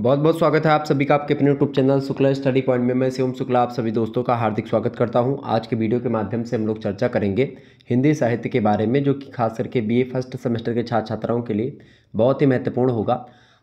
बहुत बहुत स्वागत है आप सभी का आपके अपने YouTube channel Shukla study point में मैं शिवम शुक्ला आप सभी दोस्तों का हार्दिक स्वागत करता हूं आज के वीडियो के माध्यम से हम लोग चर्चा करेंगे हिंदी साहित्य के बारे में जो कि खास करके बीए फर्स्ट सेमेस्टर के छात्र छात्राओं के लिए बहुत ही महत्वपूर्ण होगा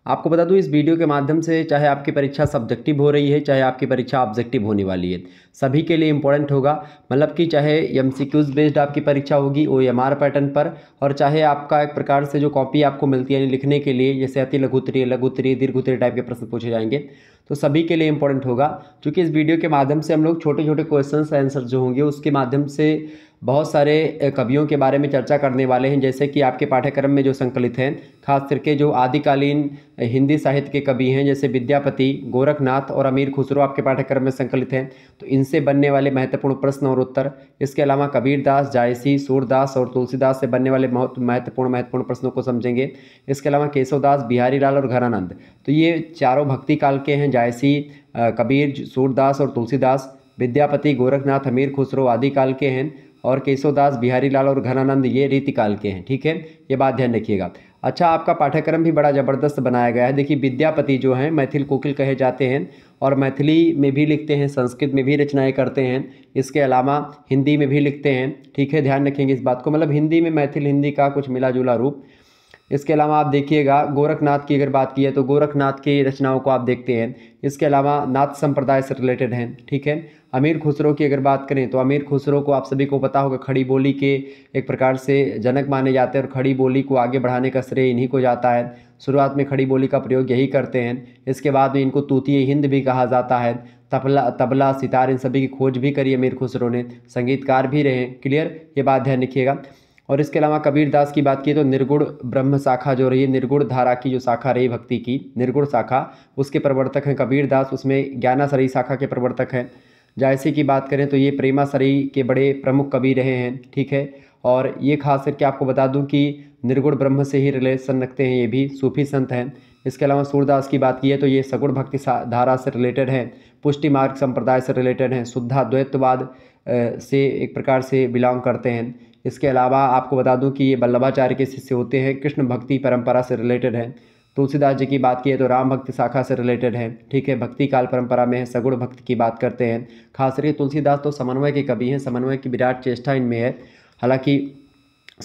आपको बता दूं इस वीडियो के माध्यम से चाहे आपकी परीक्षा सब्जेक्टिव हो रही है चाहे आपकी परीक्षा ऑब्जेक्टिव होने वाली है सभी के लिए इंपॉर्टेंट होगा मतलब कि चाहे एम बेस्ड आपकी परीक्षा होगी ओ एम पैटर्न पर और चाहे आपका एक प्रकार से जो कॉपी आपको मिलती है यानी लिखने के लिए जैसे अति लघुतरी लघुतरी दीर्घोत्तरी टाइप के प्रश्न पूछे जाएंगे तो सभी के लिए इंपॉर्टेंट होगा क्योंकि इस वीडियो के माध्यम से हम लोग छोटे छोटे क्वेश्चन आंसर जो होंगे उसके माध्यम से बहुत सारे कवियों के बारे में चर्चा करने वाले हैं जैसे कि आपके पाठ्यक्रम में जो संकलित हैं खास करके जो आदिकालीन हिंदी साहित्य के कवि हैं जैसे विद्यापति गोरखनाथ और अमीर खुसरो आपके पाठ्यक्रम में संकलित हैं तो इनसे बनने वाले महत्वपूर्ण प्रश्न और उत्तर इसके अलावा कबीरदास जायसी सूरदास और तुलसीदास से बनने वाले महत्वपूर्ण महत्वपूर्ण प्रश्नों को समझेंगे इसके अलावा केशवदास बिहारी लाल और घरानंद तो ये चारों भक्ति काल के हैं जायसी कबीर सूरदास और तुलसीदास विद्यापति गोरखनाथ अमीर खुसरो आदि काल के हैं और केशवदास बिहारी लाल और घनानंद ये रीतिकाल के हैं ठीक है ये बात ध्यान रखिएगा अच्छा आपका पाठ्यक्रम भी बड़ा ज़बरदस्त बनाया गया है देखिए विद्यापति जो हैं मैथिल कोकिल कहे जाते हैं और मैथिली में भी लिखते हैं संस्कृत में भी रचनाएं करते हैं इसके अलावा हिंदी में भी लिखते हैं ठीक है ध्यान रखेंगे इस बात को मतलब हिंदी में मैथिल हिंदी का कुछ मिला जुला रूप इसके अलावा आप देखिएगा गोरखनाथ की अगर बात की है तो गोरखनाथ की रचनाओं को आप देखते हैं इसके अलावा नाथ संप्रदाय से रिलेटेड हैं ठीक है अमीर खुसरो की अगर बात करें तो अमीर खुसरो को आप सभी को पता होगा खड़ी बोली के एक प्रकार से जनक माने जाते हैं और खड़ी बोली को आगे बढ़ाने का श्रेय इन्हीं को जाता है शुरुआत में खड़ी बोली का प्रयोग यही करते हैं इसके बाद में इनको तूतीय हिंद भी कहा जाता है तबला तबला सितार इन सभी की खोज भी करी अमीर खुसरो ने संगीतकार भी रहे क्लियर ये बात ध्यान रखिएगा और इसके अलावा कबीर दास की बात की तो निर्गुण ब्रह्म शाखा जो रही है निर्गुण धारा की जो शाखा रही भक्ति की निर्गुण शाखा उसके प्रवर्तक हैं कबीर दास उसमें ज्ञानासरी शाखा के प्रवर्तक हैं जायसी की बात करें तो ये प्रेमा सरी के बड़े प्रमुख कवि रहे हैं ठीक है और ये खास करके आपको बता दूं कि निर्गुण ब्रह्म से ही रिलेशन रखते हैं ये भी सूफी संत हैं इसके अलावा सूरदास की बात की है तो ये सगुण भक्ति धारा से रिलेटेड हैं पुष्टि मार्ग संप्रदाय से रिलेटेड हैं शुद्धा द्वैतवाद से एक प्रकार से बिलोंग करते हैं इसके अलावा आपको बता दूं कि ये बल्लभाचार्य के शिष्य होते हैं कृष्ण भक्ति परंपरा से रिलेटेड हैं तुलसीदास जी की बात की है तो राम भक्ति शाखा से रिलेटेड है ठीक है भक्ति काल परंपरा में है सगुण भक्त की बात करते हैं खास करके तुलसीदास तो समन्वय के कवि हैं समन्वय की विराट चेष्टा इनमें है हालांकि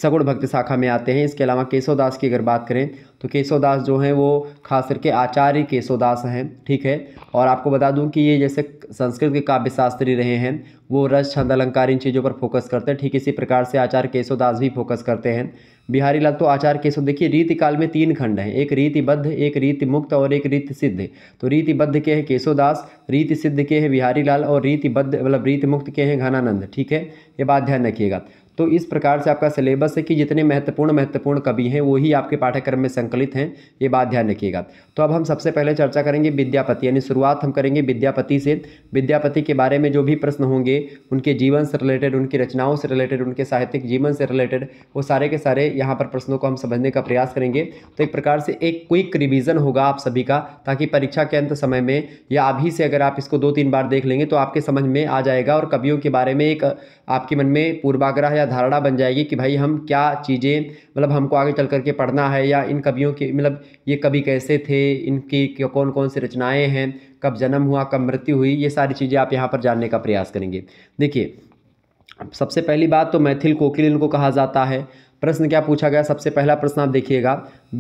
सगुण भक्ति शाखा में आते हैं इसके अलावा केशवदास की अगर बात करें तो केशवदास जो हैं वो खास करके आचार्य केशवदास हैं ठीक है और आपको बता दूं कि ये जैसे संस्कृत के काव्यशास्त्री रहे हैं वो रस छंद अलंकार इन चीज़ों पर फोकस करते हैं ठीक इसी प्रकार से आचार्य केशवदास भी फोकस करते हैं बिहारी लाल तो आचार्य केशव देखिए रीतिकाल में तीन खंड हैं एक रीतिबद्ध एक रीति मुक्त और एक रीति सिद्ध तो रीतिबद्ध के हैं केशवदास रीति सिद्ध के हैं बिहारी लाल और रीतिबद्ध मतलब रीति मुक्त के हैं घनानंद ठीक है ये बात ध्यान रखिएगा तो इस प्रकार से आपका सिलेबस है कि जितने महत्वपूर्ण महत्वपूर्ण कवि हैं वही आपके पाठ्यक्रम में संकलित हैं ये बात ध्यान रखिएगा तो अब हम सबसे पहले चर्चा करेंगे विद्यापति यानी शुरुआत हम करेंगे विद्यापति से विद्यापति के बारे में जो भी प्रश्न होंगे उनके जीवन से रिलेटेड उनकी रचनाओं से रिलेटेड उनके साहित्यिक जीवन से रिलेटेड वो सारे के सारे यहाँ पर प्रश्नों को हम समझने का प्रयास करेंगे तो एक प्रकार से एक क्विक रिविज़न होगा आप सभी का ताकि परीक्षा के अंत समय में या अभी से अगर आप इसको दो तीन बार देख लेंगे तो आपके समझ में आ जाएगा और कवियों के बारे में एक आपके मन में पूर्वाग्रह या धारणा बन जाएगी कि भाई हम क्या चीज़ें मतलब हमको आगे चल करके पढ़ना है या इन कवियों के मतलब ये कवि कैसे थे इनकी कौन कौन सी रचनाएँ हैं कब जन्म हुआ कब मृत्यु हुई ये सारी चीज़ें आप यहाँ पर जानने का प्रयास करेंगे देखिए सबसे पहली बात तो मैथिल कोकिल इनको कहा जाता है प्रश्न क्या पूछा गया सबसे पहला प्रश्न आप देखिएगा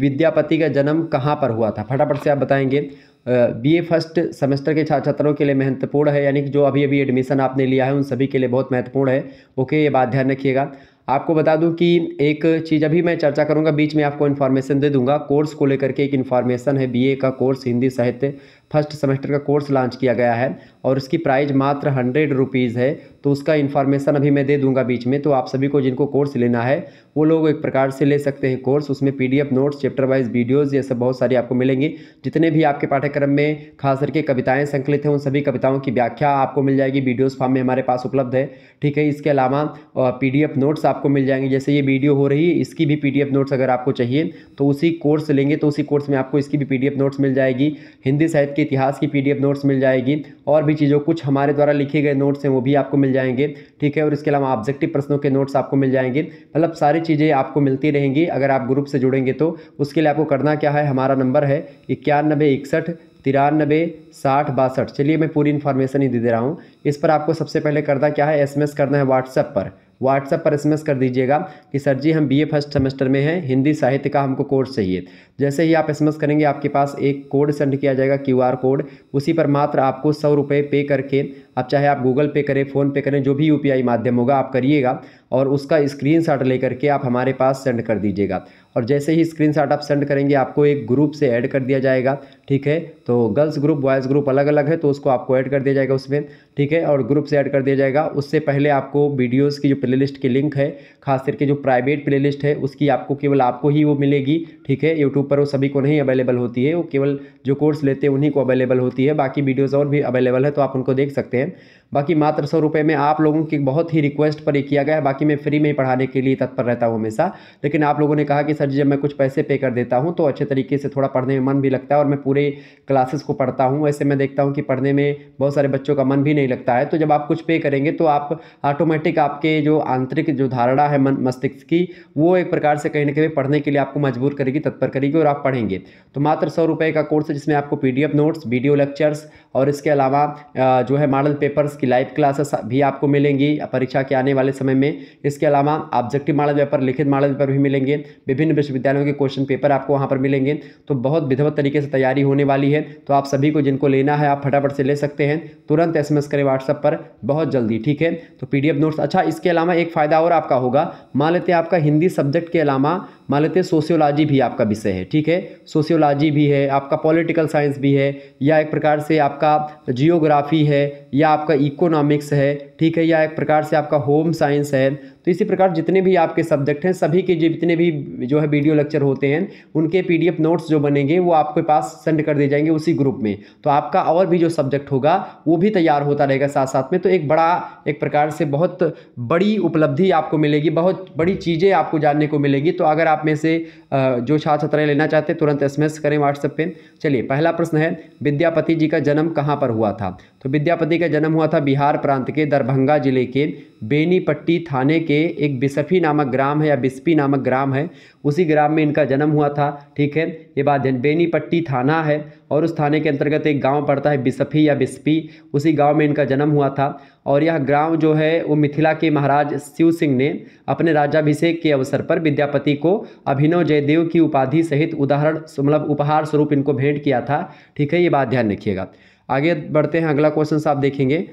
विद्यापति का जन्म कहाँ पर हुआ था फटाफट से आप बताएंगे बीए फर्स्ट सेमेस्टर के छात्र छात्रों के लिए महत्वपूर्ण है यानी कि जो अभी अभी एडमिशन आपने लिया है उन सभी के लिए बहुत महत्वपूर्ण है ओके ये बात ध्यान रखिएगा आपको बता दूं कि एक चीज़ अभी मैं चर्चा करूंगा बीच में आपको इन्फॉर्मेशन दे दूंगा कोर्स को लेकर के एक इन्फॉर्मेशन है बीए का कोर्स हिंदी साहित्य फर्स्ट सेमेस्टर का कोर्स लॉन्च किया गया है और उसकी प्राइस मात्र हंड्रेड रुपीज़ है तो उसका इन्फॉर्मेशन अभी मैं दे दूंगा बीच में तो आप सभी को जिनको कोर्स लेना है वो लोग एक प्रकार से ले सकते हैं कोर्स उसमें PDF notes chapter wise videos ये सब बहुत सारी आपको मिलेंगी जितने भी आपके पाठ्यक्रम में खास करके कविताएँ संकलित हैं उन सभी कविताओं की व्याख्या आपको मिल जाएगी वीडियोज़ फॉर्म में हमारे पास उपलब्ध है ठीक है इसके अलावा पी नोट्स आपको मिल जाएंगे जैसे ये वीडियो हो रही है इसकी भी पी नोट्स अगर आपको चाहिए तो उसी कोर्स लेंगे तो उसी कोर्स में आपको इसकी भी पी नोट्स मिल जाएगी हिंदी साहित्य के इतिहास की पीडीएफ नोट्स मिल जाएगी और भी चीज़ों कुछ हमारे द्वारा लिखे गए नोट्स हैं वो भी आपको मिल जाएंगे ठीक है और इसके अलावा ऑब्जेक्टिव प्रश्नों के नोट्स आपको मिल जाएंगे मतलब सारी चीज़ें आपको मिलती रहेंगी अगर आप ग्रुप से जुड़ेंगे तो उसके लिए आपको करना क्या है हमारा नंबर है इक्यानबे इकसठ तिरानबे साठ बासठ चलिए मैं पूरी इन्फॉर्मेशन ही दे दे रहा हूँ इस पर आपको सबसे पहले करना क्या है एसएमएस करना है व्हाट्सएप पर व्हाट्सएप पर एस कर दीजिएगा कि सर जी हम बीए फर्स्ट सेमेस्टर में हैं हिंदी साहित्य का हमको कोर्स चाहिए जैसे ही आप एस करेंगे आपके पास एक कोड सेंड किया जाएगा क्यू कोड उसी पर मात्र आपको सौ रुपये पे करके आप चाहे आप गूगल पे करें फ़ोन पे करें जो भी यू माध्यम होगा आप करिएगा और उसका स्क्रीनशॉट लेकर के आप हमारे पास सेंड कर दीजिएगा और जैसे ही स्क्रीन आप सेंड करेंगे आपको एक ग्रुप से ऐड कर दिया जाएगा ठीक है तो गर्ल्स ग्रुप बॉयज़ ग्रुप अलग अलग है तो उसको आपको ऐड कर दिया जाएगा उसमें ठीक है और ग्रुप से ऐड कर दिया जाएगा उससे पहले आपको वीडियोज़ की जो प्लेलिस्ट की लिंक है खास करके जो प्राइवेट प्लेलिस्ट है उसकी आपको केवल आपको ही वो मिलेगी ठीक है यूट्यूब पर वो सभी को नहीं अवेलेबल होती है वो केवल जो कोर्स लेते हैं उन्हीं को अवेलेबल होती है बाकी वीडियोज़ और भी अवेलेबल है तो आप उनको देख सकते हैं बाकी मात्र सौ रुपये में आप लोगों की बहुत ही रिक्वेस्ट पर ये किया गया है बाकी मैं फ्री में ही पढ़ाने के लिए तत्पर रहता हूँ हमेशा लेकिन आप लोगों ने कहा कि सर जी जब मैं कुछ पैसे पे कर देता हूँ तो अच्छे तरीके से थोड़ा पढ़ने में मन भी लगता है और मैं पूरे क्लासेस को पढ़ता हूँ ऐसे मैं देखता हूँ कि पढ़ने में बहुत सारे बच्चों का मन भी नहीं लगता है तो जब आप कुछ पे करेंगे तो आप ऑटोमेटिक आपके जो आंतरिक जो धारणा है मन मस्तिष्क की वो एक प्रकार से कहीं ना कहीं पढ़ने के लिए आपको मजबूर करेगी तत्पर करेगी और आप पढ़ेंगे तो मात्र सौ रुपये का कोर्स है जिसमें आपको पी नोट्स वीडियो लेक्चर्स और इसके अलावा जो है मॉडल पेपर्स की लाइव क्लासेस भी आपको मिलेंगी परीक्षा के आने वाले समय में इसके अलावा ऑब्जेक्टिव मॉडल पेपर लिखित मॉडल पेपर भी मिलेंगे विभिन्न विश्वविद्यालयों के क्वेश्चन पेपर आपको वहाँ पर मिलेंगे तो बहुत विधवत तरीके से तैयारी जारी होने वाली है तो आप सभी को जिनको लेना है आप फटाफट से ले सकते हैं तुरंत एस करें व्हाट्सएप पर बहुत जल्दी ठीक है तो पी नोट्स अच्छा इसके अलावा एक फ़ायदा और आपका होगा मान लेते हैं आपका हिंदी सब्जेक्ट के अलावा मान लेते हैं सोशियोलॉजी भी आपका विषय है ठीक है सोशियोलॉजी भी है आपका पॉलिटिकल साइंस भी है या एक प्रकार से आपका जियोग्राफी है या आपका इकोनॉमिक्स है ठीक है या एक प्रकार से आपका होम साइंस है तो इसी प्रकार जितने भी आपके सब्जेक्ट हैं सभी के जितने भी जो है वीडियो लेक्चर होते हैं उनके पी नोट्स जो बनेंगे वो आपके पास सेंड कर दिए जाएंगे उसी ग्रुप में तो आपका और भी जो सब्जेक्ट होगा वो भी तैयार होता रहेगा साथ साथ में तो एक बड़ा एक प्रकार से बहुत बड़ी उपलब्धि आपको मिलेगी बहुत बड़ी चीज़ें आपको जानने को मिलेगी तो अगर आप में से जो छात्र छात्राएं लेना चाहते हैं तुरंत एस करें व्हाट्सएप पर चलिए पहला प्रश्न है विद्यापति जी का जन्म कहाँ पर हुआ था तो विद्यापति का जन्म हुआ था बिहार प्रांत के दरभंगा जिले के बेनीपट्टी थाने के के एक बिसफी नामक ग्राम है या बिस्पी नामक ग्राम है उसी ग्राम में इनका जन्म हुआ था ठीक है ये बात बेनीपट्टी थाना है और उस थाने के अंतर्गत एक गांव पड़ता है बिसफी या बिस्पी उसी गांव में इनका जन्म हुआ था और यह ग्राम जो है वो मिथिला के महाराज शिव सिंह ने अपने राज्याभिषेक के अवसर पर विद्यापति को अभिनव जयदेव की उपाधि सहित उदाहरण मतलब उपहार स्वरूप इनको भेंट किया था ठीक है ये बात ध्यान रखिएगा आगे बढ़ते हैं अगला क्वेश्चन आप देखेंगे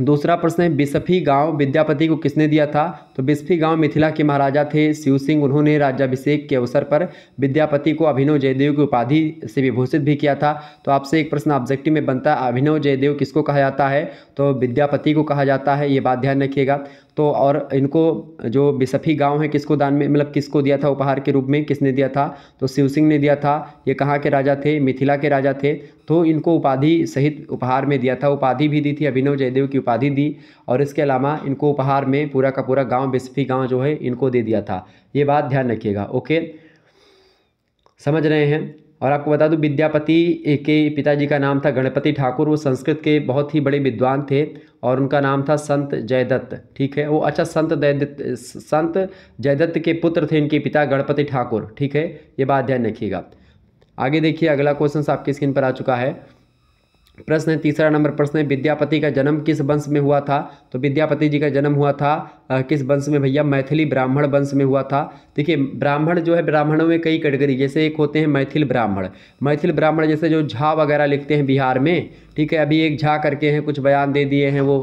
दूसरा प्रश्न है बिसफी गांव विद्यापति को किसने दिया था तो बिस्फी गांव मिथिला के महाराजा थे शिव सिंह उन्होंने राज्याभिषेक के अवसर पर विद्यापति को अभिनव जयदेव की उपाधि से विभूषित भी किया था तो आपसे एक प्रश्न ऑब्जेक्टिव में बनता है अभिनव जयदेव किसको कहा जाता है तो विद्यापति को कहा जाता है ये बात ध्यान रखिएगा तो और इनको जो बिसफी गांव है किसको दान में मतलब किसको दिया था उपहार के रूप में किसने दिया था तो शिव सिंह ने दिया था ये कहाँ के राजा थे मिथिला के राजा थे तो इनको उपाधि सहित उपहार में दिया था उपाधि भी दी थी अभिनव जयदेव की उपाधि दी और इसके अलावा इनको उपहार में पूरा का पूरा गाँव गांव बेसफी गांव जो है इनको दे दिया था ये बात ध्यान रखिएगा ओके समझ रहे हैं और आपको बता दूं विद्यापति के पिताजी का नाम था गणपति ठाकुर वो संस्कृत के बहुत ही बड़े विद्वान थे और उनका नाम था संत जयदत्त ठीक है वो अच्छा संत जयदत्त संत जयदत्त के पुत्र थे इनके पिता गणपति ठाकुर ठीक है ये बात ध्यान रखिएगा आगे देखिए अगला क्वेश्चन आपकी स्क्रीन पर आ चुका है प्रश्न है तीसरा नंबर प्रश्न है विद्यापति का जन्म किस वंश में हुआ था तो विद्यापति जी का जन्म हुआ था आ, किस वंश में भैया मैथिली ब्राह्मण वंश में हुआ था देखिए ब्राह्मण जो है ब्राह्मणों में कई कैटेगरी जैसे एक होते हैं मैथिल ब्राह्मण मैथिल ब्राह्मण जैसे जो झा वगैरह लिखते हैं बिहार में ठीक है अभी एक झा करके हैं कुछ बयान दे दिए हैं वो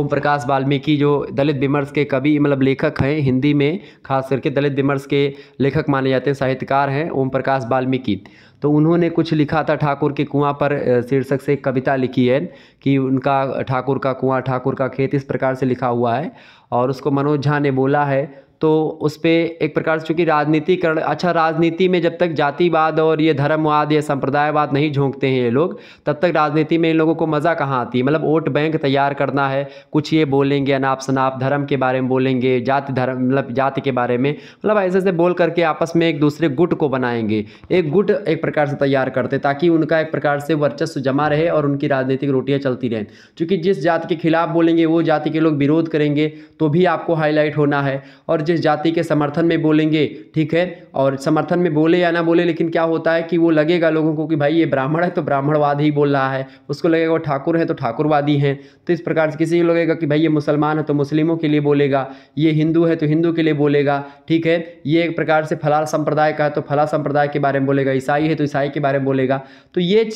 ओम प्रकाश वाल्मीकि जो दलित विमर्श के कवि मतलब लेखक हैं हिंदी में खास करके दलित विमर्श के लेखक माने जाते हैं साहित्यकार हैं ओम प्रकाश वाल्मीकि तो उन्होंने कुछ लिखा था ठाकुर के कुआं पर शीर्षक से एक कविता लिखी है कि उनका ठाकुर का कुआं ठाकुर का खेत इस प्रकार से लिखा हुआ है और उसको मनोज झा ने बोला है तो उस पर एक प्रकार से चूँकि राजनीतिकरण अच्छा राजनीति में जब तक जातिवाद और ये धर्मवाद या संप्रदायवाद नहीं झोंकते हैं ये लोग तब तक राजनीति में इन लोगों को मज़ा कहाँ आती है मतलब वोट बैंक तैयार करना है कुछ ये बोलेंगे अनाप शनाप धर्म के बारे में बोलेंगे जाति धर्म मतलब जाति के बारे में मतलब ऐसे ऐसे बोल करके आपस में एक दूसरे गुट को बनाएंगे एक गुट एक प्रकार से तैयार करते ताकि उनका एक प्रकार से वर्चस्व जमा रहे और उनकी राजनीतिक रोटियाँ चलती रहें चूँकि जिस जाति के खिलाफ बोलेंगे वो जाति के लोग विरोध करेंगे तो भी आपको हाईलाइट होना है और जिस जिस जाति के समर्थन में बोलेंगे ठीक है और समर्थन में बोले या ना बोले लेकिन क्या होता है कि वो लगेगा लोगों को कि भाई ये ब्राह्मण है तो ब्राह्मणवाद ही बोल रहा है उसको लगेगा वो ठाकुर है तो ठाकुरवादी हैं तो इस प्रकार से किसी को लगेगा कि भाई ये मुसलमान है तो मुस्लिमों के लिए बोलेगा ये हिंदू है तो हिंदू के लिए बोलेगा ठीक है ये एक प्रकार से फला संप्रदाय का है तो फला संप्रदाय के बारे में बोलेगा ईसाई है तो ईसाई के बारे में बोलेगा तो ये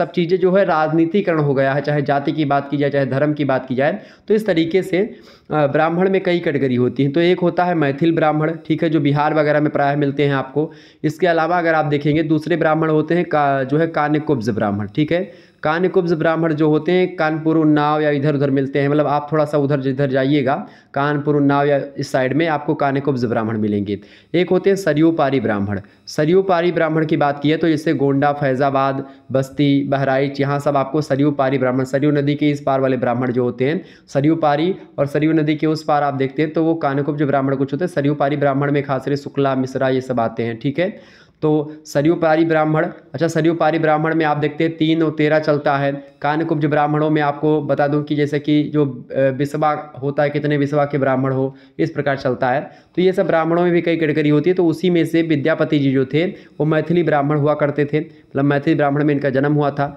सब चीज़ें जो है राजनीतिकरण हो गया है चाहे जाति की बात की जाए चाहे धर्म की बात की जाए तो इस तरीके से ब्राह्मण में कई कैटेगरी होती हैं तो एक होता है मैथिल ब्राह्मण ठीक है जो बिहार वगैरह में प्रायः मिलते हैं आपको इसके अलावा अगर आप देखेंगे दूसरे ब्राह्मण होते हैं का जो है कान्य ब्राह्मण ठीक है कानकुब्ज ब्राह्मण जो होते हैं कानपुर उन्नाव या इधर उधर मिलते हैं मतलब आप थोड़ा सा उधर जिधर जाइएगा कानपुर उन्नाव या इस साइड में आपको कानकुब्ज ब्राह्मण मिलेंगे एक होते हैं सरयूपारी ब्राह्मण सरयूपारी ब्राह्मण की बात की है तो जैसे गोंडा फैज़ाबाद बस्ती बहराइच यहाँ सब आपको सरयूपारी ब्राह्मण सरयू नदी के इस पार वाले ब्राह्मण जो होते हैं सरयूपारी और सरयू नदी के उस पार आप देखते हैं तो वो कानकुब्ज ब्राह्मण कुछ होते हैं सरयूपारी ब्राह्मण में खास शुक्ला मिश्रा ये सब आते हैं ठीक है तो सरयुपारी ब्राह्मण अच्छा सरयुपारी ब्राह्मण में आप देखते हैं तीन और तेरह चलता है कानकुब्ज ब्राह्मणों में आपको बता दूं कि जैसे कि जो विश्वा होता है कितने विश्वा के ब्राह्मण हो इस प्रकार चलता है तो ये सब ब्राह्मणों में भी कई कैटेगरी होती है तो उसी में से विद्यापति जी जो थे वो मैथिली ब्राह्मण हुआ करते थे मतलब मैथिली ब्राह्मण में इनका जन्म हुआ था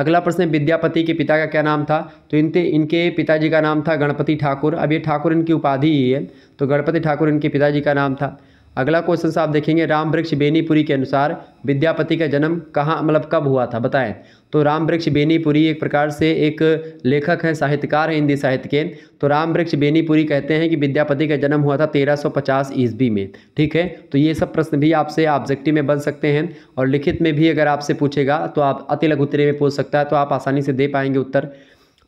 अगला प्रश्न विद्यापति के पिता का क्या नाम था तो इनके इनके पिताजी का नाम था गणपति ठाकुर अब ये ठाकुर इनकी उपाधि ही है तो गणपति ठाकुर इनके पिताजी का नाम था अगला क्वेश्चन साहब देखेंगे राम वृक्ष बेनीपुरी के अनुसार विद्यापति का जन्म कहाँ मतलब कब हुआ था बताएं तो राम वृक्ष बेनीपुरी एक प्रकार से एक लेखक हैं साहित्यकार हैं हिंदी साहित्य के तो राम वृक्ष बेनीपुरी कहते हैं कि विद्यापति का जन्म हुआ था 1350 ईस्वी में ठीक है तो ये सब प्रश्न भी आपसे ऑब्जेक्टिव में बन सकते हैं और लिखित में भी अगर आपसे पूछेगा तो आप अति लघुतरे में पूछ सकता है तो आप आसानी से दे पाएंगे उत्तर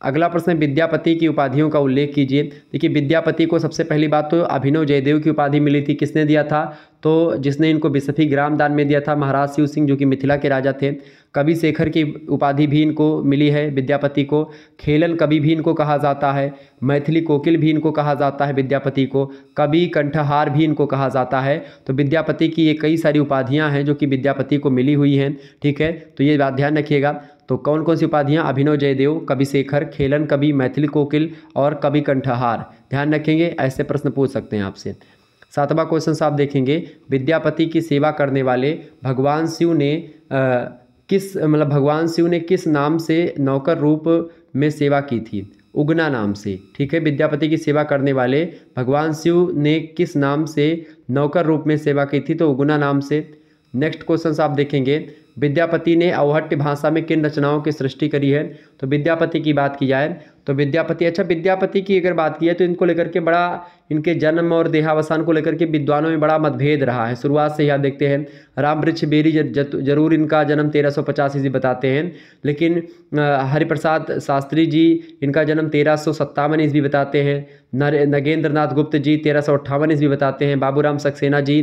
अगला प्रश्न विद्यापति की उपाधियों का उल्लेख कीजिए देखिए विद्यापति को सबसे पहली बात तो अभिनव जयदेव की उपाधि मिली थी किसने दिया था तो जिसने इनको बिसफी ग्राम दान में दिया था महाराज शिव सिंह जो कि मिथिला के राजा थे कवि शेखर की उपाधि भी इनको मिली है विद्यापति को खेलन कवि भी इनको कहा जाता है मैथिली कोकिल भी इनको कहा जाता है विद्यापति को कवि कंठहार भी इनको कहा जाता है तो विद्यापति की ये कई सारी उपाधियाँ हैं जो कि विद्यापति को मिली हुई हैं ठीक है तो ये बात ध्यान रखिएगा तो कौन कौन सी उपाधियाँ अभिनव जयदेव कवि शेखर खेलन कवि मैथिली कोकिल और कवि कंठहार ध्यान रखेंगे ऐसे प्रश्न पूछ सकते हैं आपसे सातवां क्वेश्चन आप देखेंगे विद्यापति की सेवा करने वाले भगवान शिव ने आ, किस मतलब भगवान शिव ने किस नाम से नौकर रूप में सेवा की थी उगना नाम से ठीक है विद्यापति की सेवा करने वाले भगवान शिव ने किस नाम से नौकर रूप में सेवा की थी तो उगना नाम से नेक्स्ट क्वेश्चन आप देखेंगे विद्यापति ने अवहट्य भाषा में किन रचनाओं की सृष्टि करी है तो विद्यापति की बात की जाए तो विद्यापति अच्छा विद्यापति की अगर बात की है तो इनको लेकर के बड़ा इनके जन्म और देहावसान को लेकर के विद्वानों में बड़ा मतभेद रहा है शुरुआत से ही आप देखते हैं राम वृक्ष बेरी जरूर इनका जन्म तेरह सौ पचास ईस्वी बताते हैं लेकिन हरिप्रसाद शास्त्री जी इनका जन्म तेरह सौ सत्तावन ईस्वी बताते हैं नगेंद्र नाथ गुप्त जी तेरह सौ अट्ठावन ईस्वी बताते हैं बाबूराम सक्सेना जी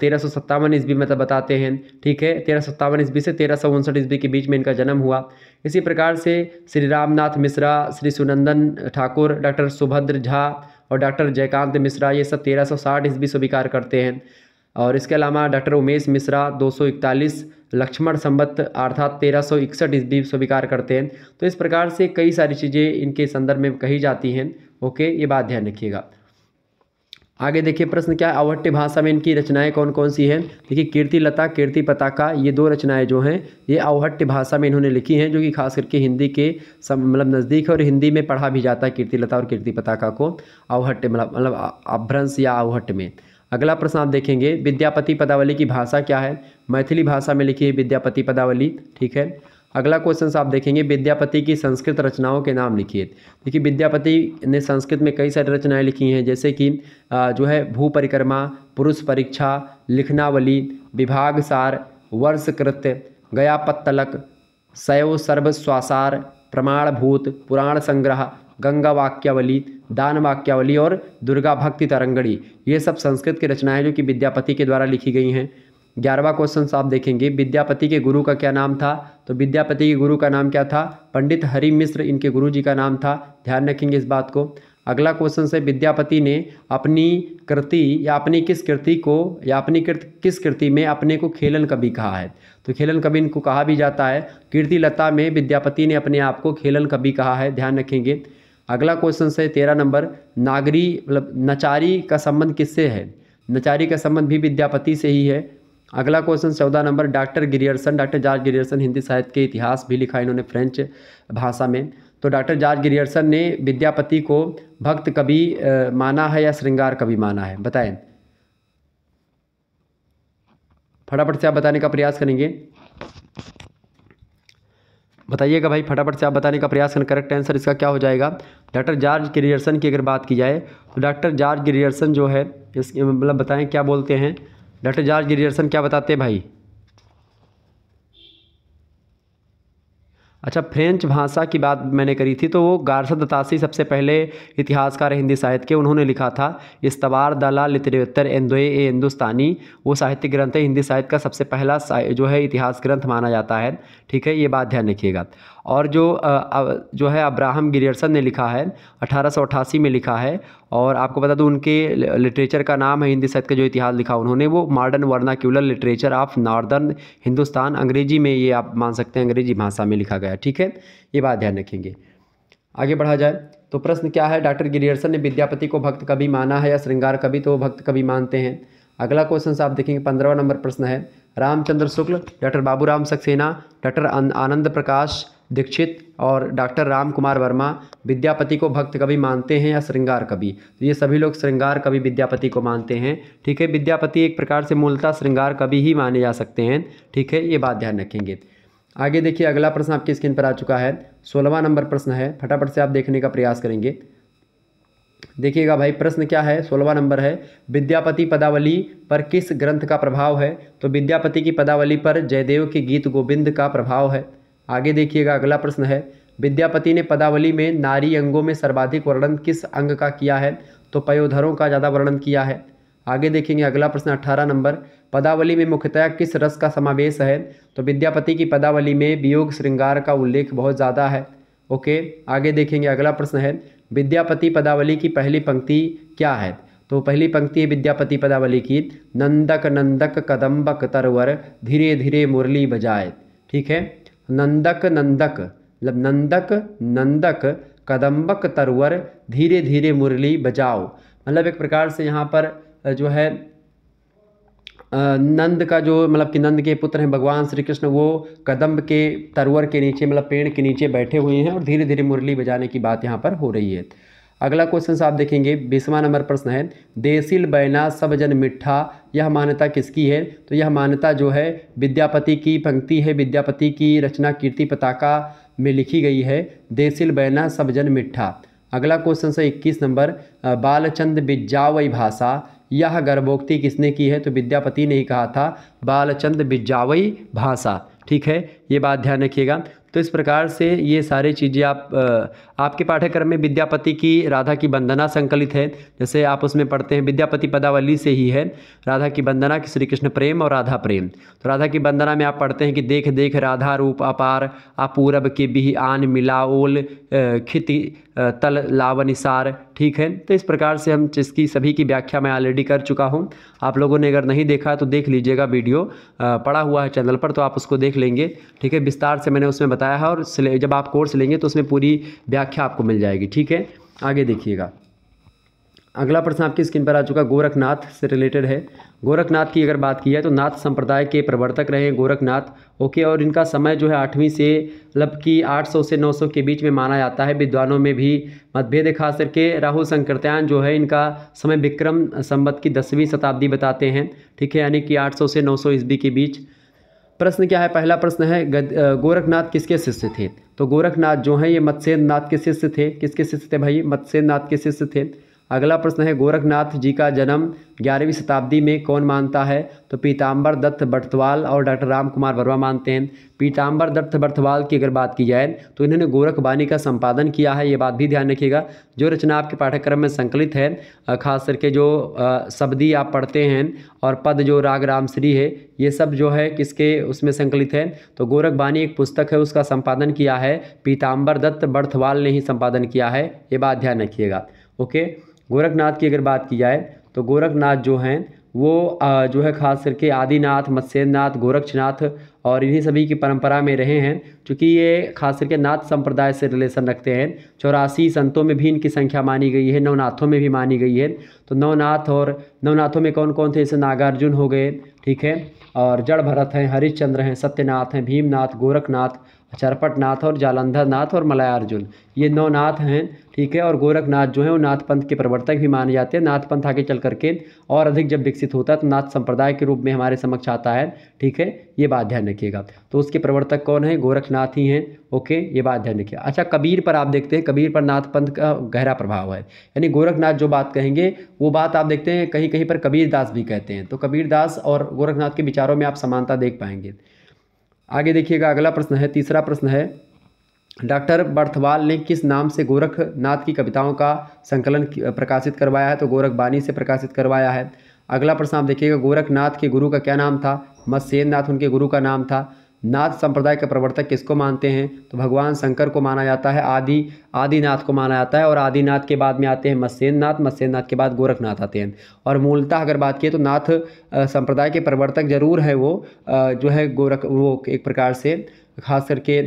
तेरह सौ सत्तावन ईस्वी मतलब बताते हैं ठीक है तेरह सौ सत्तावन ईस्वी से तेरह सौ उनसठ ईस्वी के बीच में इनका जन्म हुआ इसी प्रकार से श्री रामनाथ मिश्रा श्री सुनंदन ठाकुर डॉक्टर सुभद्र झा और डॉक्टर जयकांत मिश्रा ये सब तेरह सौ साठ ईस्वी स्वीकार करते हैं और इसके अलावा डॉक्टर उमेश मिश्रा दो सौ इकतालीस लक्ष्मण संबत अर्थात तेरह सौ इकसठ ईस्वी स्वीकार करते हैं तो इस प्रकार से कई सारी चीज़ें इनके संदर्भ में कही जाती हैं ओके ये बात ध्यान रखिएगा आगे देखिए प्रश्न क्या है अवट्य भाषा में इनकी रचनाएं कौन कौन सी हैं देखिए कीर्ति लता कीर्ति पताका ये दो रचनाएं जो हैं ये अवहट्य भाषा में इन्होंने लिखी हैं जो कि खास करके हिंदी के मतलब नज़दीक है और हिंदी में पढ़ा भी जाता है कीर्ति लता और कीर्ति पताका को अवहट्य मतलब मतलब अभ्रंश या अवहट्य में अगला प्रश्न आप देखेंगे विद्यापति पदावली की भाषा क्या है मैथिली भाषा में लिखी है विद्यापति पदावली ठीक है अगला क्वेश्चन आप देखेंगे विद्यापति की संस्कृत रचनाओं के नाम लिखिए देखिए विद्यापति ने संस्कृत में कई सारी रचनाएं लिखी हैं जैसे कि जो है भू परिक्रमा पुरुष परीक्षा लिखनावली विभागसार कृत्य गया पत्तलक सैव सर्वस्वासार प्रमाणभूत पुराण संग्रह गंगा वाक्यावली दान वाक्यावली और दुर्गा भक्ति तरंगड़ी ये सब संस्कृत की रचनाएं जो कि विद्यापति के द्वारा लिखी गई हैं ग्यारहवा क्वेश्चन आप देखेंगे विद्यापति के गुरु का क्या नाम था तो विद्यापति के गुरु का नाम क्या था पंडित हरि मिश्र इनके गुरु जी का नाम था ध्यान रखेंगे इस बात को अगला क्वेश्चन से विद्यापति ने अपनी कृति या अपनी किस कृति को या अपनी कृत किस कृति में अपने को खेलन कवि कहा है तो खेलन कवि इनको कहा भी जाता है कीर्ति लता में विद्यापति ने अपने आप को खेलन कवि कहा है ध्यान रखेंगे अगला क्वेश्चन है तेरह नंबर नागरी मतलब नचारी का संबंध किससे है नचारी का संबंध भी विद्यापति से ही है अगला क्वेश्चन चौदह number doctor Grierson doctor George Grierson Hindi साहित्य के इतिहास भी लिखा इन्होंने फ्रेंच भाषा में तो डॉक्टर जॉर्ज गिरियर्सन ने विद्यापति को भक्त कवि माना है या श्रृंगार कवि माना है बताएं फटाफट से आप बताने का प्रयास करेंगे बताइएगा भाई फटाफट से आप बताने का प्रयास करें करेक्ट आंसर इसका क्या हो जाएगा डॉक्टर जॉर्ज गिरियर्सन की अगर बात की जाए तो डॉक्टर जॉर्ज गिरियर्सन जो है इसके मतलब बताएं क्या बोलते हैं डॉक्टर जॉर्ज ग्रियर्सन क्या बताते हैं भाई अच्छा फ्रेंच भाषा की बात मैंने करी थी तो वो गारसा दतासी सबसे पहले इतिहासकार हिंदी साहित्य के उन्होंने लिखा था इस्तवार दला लितरेतर एंदोए ए हिंदुस्तानी वो साहित्य ग्रंथ है हिंदी साहित्य का सबसे पहला जो है इतिहास ग्रंथ माना जाता है ठीक है ये बात ध्यान रखिएगा और जो जो है अब्राहम गिरियर्सन ने लिखा है अठारह में लिखा है और आपको बता दूं उनके लिटरेचर का नाम है हिंदी साहित्य का जो इतिहास लिखा उन्होंने वो modern vernacular literature of northern Hindustan Angrezi में ये आप मान सकते हैं अंग्रेजी भाषा में लिखा गया ठीक है ये बात ध्यान रखेंगे आगे बढ़ा जाए तो प्रश्न क्या है डॉक्टर गिरियर्सन ने विद्यापति को भक्त कवि माना है या श्रृंगार कवि तो भक्त कवि मानते हैं अगला क्वेश्चन आप देखेंगे पंद्रहवा नंबर प्रश्न है रामचंद्र शुक्ल डॉक्टर बाबूराम सक्सेना डॉक्टर आनंद प्रकाश दीक्षित और डॉक्टर राम कुमार वर्मा विद्यापति को भक्त कवि मानते हैं या श्रृंगार कवि तो ये सभी लोग श्रृंगार कवि विद्यापति को मानते हैं ठीक है विद्यापति एक प्रकार से मूलतः श्रृंगार कवि ही माने जा सकते हैं ठीक है ये बात ध्यान रखेंगे आगे देखिए अगला प्रश्न आपकी स्क्रीन पर आ चुका है सोलहवा नंबर प्रश्न है फटाफट से आप देखने का प्रयास करेंगे देखिएगा भाई प्रश्न क्या है सोलहवा नंबर है विद्यापति पदावली पर किस ग्रंथ का प्रभाव है तो विद्यापति की पदावली पर जयदेव के गीत गोविंद का प्रभाव है आगे देखिएगा अगला प्रश्न है विद्यापति ने पदावली में नारी अंगों में सर्वाधिक वर्णन किस अंग का किया है तो पयोधरों का ज़्यादा वर्णन किया है आगे देखेंगे अगला प्रश्न अट्ठारह नंबर पदावली में मुख्यतया किस रस का समावेश है तो विद्यापति की पदावली में वियोग श्रृंगार का उल्लेख बहुत ज़्यादा है ओके आगे देखेंगे अगला प्रश्न है विद्यापति पदावली की पहली पंक्ति क्या है तो पहली पंक्ति है विद्यापति पदावली की नंदक नंदक कदम्बक तरवर धीरे धीरे मुरली बजाए ठीक है नंदक नंदक मतलब नंदक नंदक कदम्बक तरवर धीरे धीरे मुरली बजाओ मतलब एक प्रकार से यहाँ पर जो है नंद का जो मतलब कि नंद के पुत्र हैं भगवान श्री कृष्ण वो कदम्ब के तरवर के नीचे मतलब पेड़ के नीचे बैठे हुए हैं और धीरे धीरे मुरली बजाने की बात यहाँ पर हो रही है अगला क्वेश्चन आप देखेंगे बीसवा नंबर प्रश्न है देसिल बैना सब जन मिठा यह मान्यता किसकी है तो यह मान्यता जो है विद्यापति की पंक्ति है विद्यापति की रचना कीर्ति पताका में लिखी गई है देसिल बैना सब जन मिठा अगला क्वेश्चन है इक्कीस नंबर बालचंद बिजावई भाषा यह गर्भोक्ति किसने की है तो विद्यापति ने ही कहा था बालचंद बिजावई भाषा ठीक है ये बात ध्यान रखिएगा तो इस प्रकार से ये सारी चीज़ें आप आपके पाठ्यक्रम में विद्यापति की राधा की वंदना संकलित है जैसे आप उसमें पढ़ते हैं विद्यापति पदावली से ही है राधा की वंदना की श्री कृष्ण प्रेम और राधा प्रेम तो राधा की वंदना में आप पढ़ते हैं कि देख देख राधा रूप अपार अपूरब के भी आन मिलाओल खिति तल लावनिसार ठीक है तो इस प्रकार से हम जिसकी सभी की व्याख्या मैं ऑलरेडी कर चुका हूँ आप लोगों ने अगर नहीं देखा तो देख लीजिएगा वीडियो पड़ा हुआ है चैनल पर तो आप उसको देख लेंगे ठीक है विस्तार से मैंने उसमें बताया है और जब आप कोर्स लेंगे तो उसमें पूरी व्याख्या आपको मिल जाएगी ठीक है आगे देखिएगा अगला प्रश्न आपकी स्क्रीन पर आ चुका गोरखनाथ से रिलेटेड है गोरखनाथ की अगर बात की जाए तो नाथ संप्रदाय के प्रवर्तक रहे गोरखनाथ ओके और इनका समय जो है आठवीं से मतलब कि आठ से नौ के बीच में माना जाता है विद्वानों में भी मतभेद खास करके राहुल संक्रत्यान जो है इनका समय विक्रम संबत की दसवीं शताब्दी बताते हैं ठीक है यानी कि आठ से नौ ईस्वी के बीच प्रश्न क्या है पहला प्रश्न है गोरखनाथ किसके शिष्य थे तो गोरखनाथ जो हैं ये नाथ के शिष्य थे किसके शिष्य थे भाई मत्स्य नाथ के शिष्य थे अगला प्रश्न है गोरखनाथ जी का जन्म ग्यारहवीं शताब्दी में कौन मानता है तो पीताम्बर दत्त बर्थवाल और डॉक्टर राम कुमार वर्मा मानते हैं पीताम्बर दत्त बर्थवाल की अगर बात की जाए तो इन्होंने गोरखबानी का संपादन किया है ये बात भी ध्यान रखिएगा जो रचना आपके पाठ्यक्रम में संकलित है खास करके जो शब्दी आप पढ़ते हैं और पद जो राग राम श्री है ये सब जो है किसके उसमें संकलित है तो गोरखबानी एक पुस्तक है उसका संपादन किया है पीताम्बर दत्त बर्थवाल ने ही संपादन किया है ये बात ध्यान रखिएगा ओके गोरखनाथ की अगर बात की जाए तो गोरखनाथ जो हैं वो जो है ख़ास करके आदिनाथ मत्स्यनाथ गोरक्षनाथ और इन्हीं सभी की परंपरा में रहे हैं क्योंकि ये खास करके नाथ संप्रदाय से रिलेशन रखते हैं चौरासी संतों में भी इनकी संख्या मानी गई है नवनाथों में भी मानी गई है तो नवनाथ और नवनाथों में कौन कौन थे जैसे नागार्जुन हो गए ठीक है और जड़ भरत हैं हरिश्चंद्र हैं सत्यनाथ हैं भीमनाथ गोरखनाथ चरपट नाथ और जालंधर नाथ और मलायार्जुन ये नौ नाथ हैं ठीक है और गोरखनाथ जो है वो नाथ पंथ के प्रवर्तक भी माने जाते हैं नाथ पंथ आगे चल करके और अधिक जब विकसित होता है तो नाथ संप्रदाय के रूप में हमारे समक्ष आता है ठीक है ये बात ध्यान रखिएगा तो उसके प्रवर्तक कौन है गोरखनाथ ही हैं ओके ये बात ध्यान रखिए अच्छा कबीर पर आप देखते हैं कबीर पर नाथ पंथ का गहरा प्रभाव है यानी गोरखनाथ जो बात कहेंगे वो बात आप देखते हैं कहीं कहीं पर कबीरदास भी कहते हैं तो कबीरदास और गोरखनाथ के विचारों में आप समानता देख पाएंगे आगे देखिएगा अगला प्रश्न है तीसरा प्रश्न है डॉक्टर बर्थवाल ने किस नाम से गोरखनाथ की कविताओं का संकलन प्रकाशित करवाया है तो गोरखबाणी से प्रकाशित करवाया है अगला प्रश्न आप देखिएगा गोरखनाथ के गुरु का क्या नाम था मत्स्यनाथ उनके गुरु का नाम था नाथ संप्रदाय के प्रवर्तक किसको मानते हैं तो भगवान शंकर को माना जाता है आदि आदिनाथ को माना जाता है और आदिनाथ के बाद में आते हैं मत्स्यनाथ मत्स्यनाथ के बाद गोरखनाथ आते हैं और मूलतः अगर बात की तो नाथ संप्रदाय के प्रवर्तक जरूर है वो जो है गोरख वो एक प्रकार से खास करके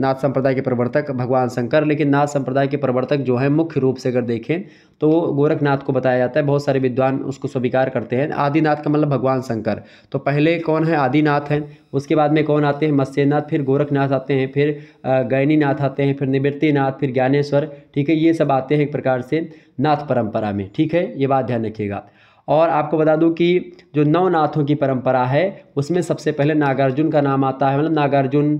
नाथ संप्रदाय के प्रवर्तक भगवान शंकर लेकिन नाथ संप्रदाय के प्रवर्तक जो हैं मुख्य रूप से अगर देखें तो गोरखनाथ को बताया जाता है बहुत सारे विद्वान उसको स्वीकार करते हैं आदिनाथ का मतलब भगवान शंकर तो पहले कौन है आदिनाथ हैं उसके बाद में कौन आते हैं मत्स्यनाथ फिर गोरखनाथ आते हैं फिर गैनीनाथ आते हैं फिर निवृत्तिनाथ फिर ज्ञानेश्वर ठीक है ये सब आते हैं एक प्रकार से नाथ परम्परा में ठीक है ये बात ध्यान रखिएगा और आपको बता दूं कि जो नवनाथों की परंपरा है उसमें सबसे पहले नागार्जुन का नाम आता है मतलब नागार्जुन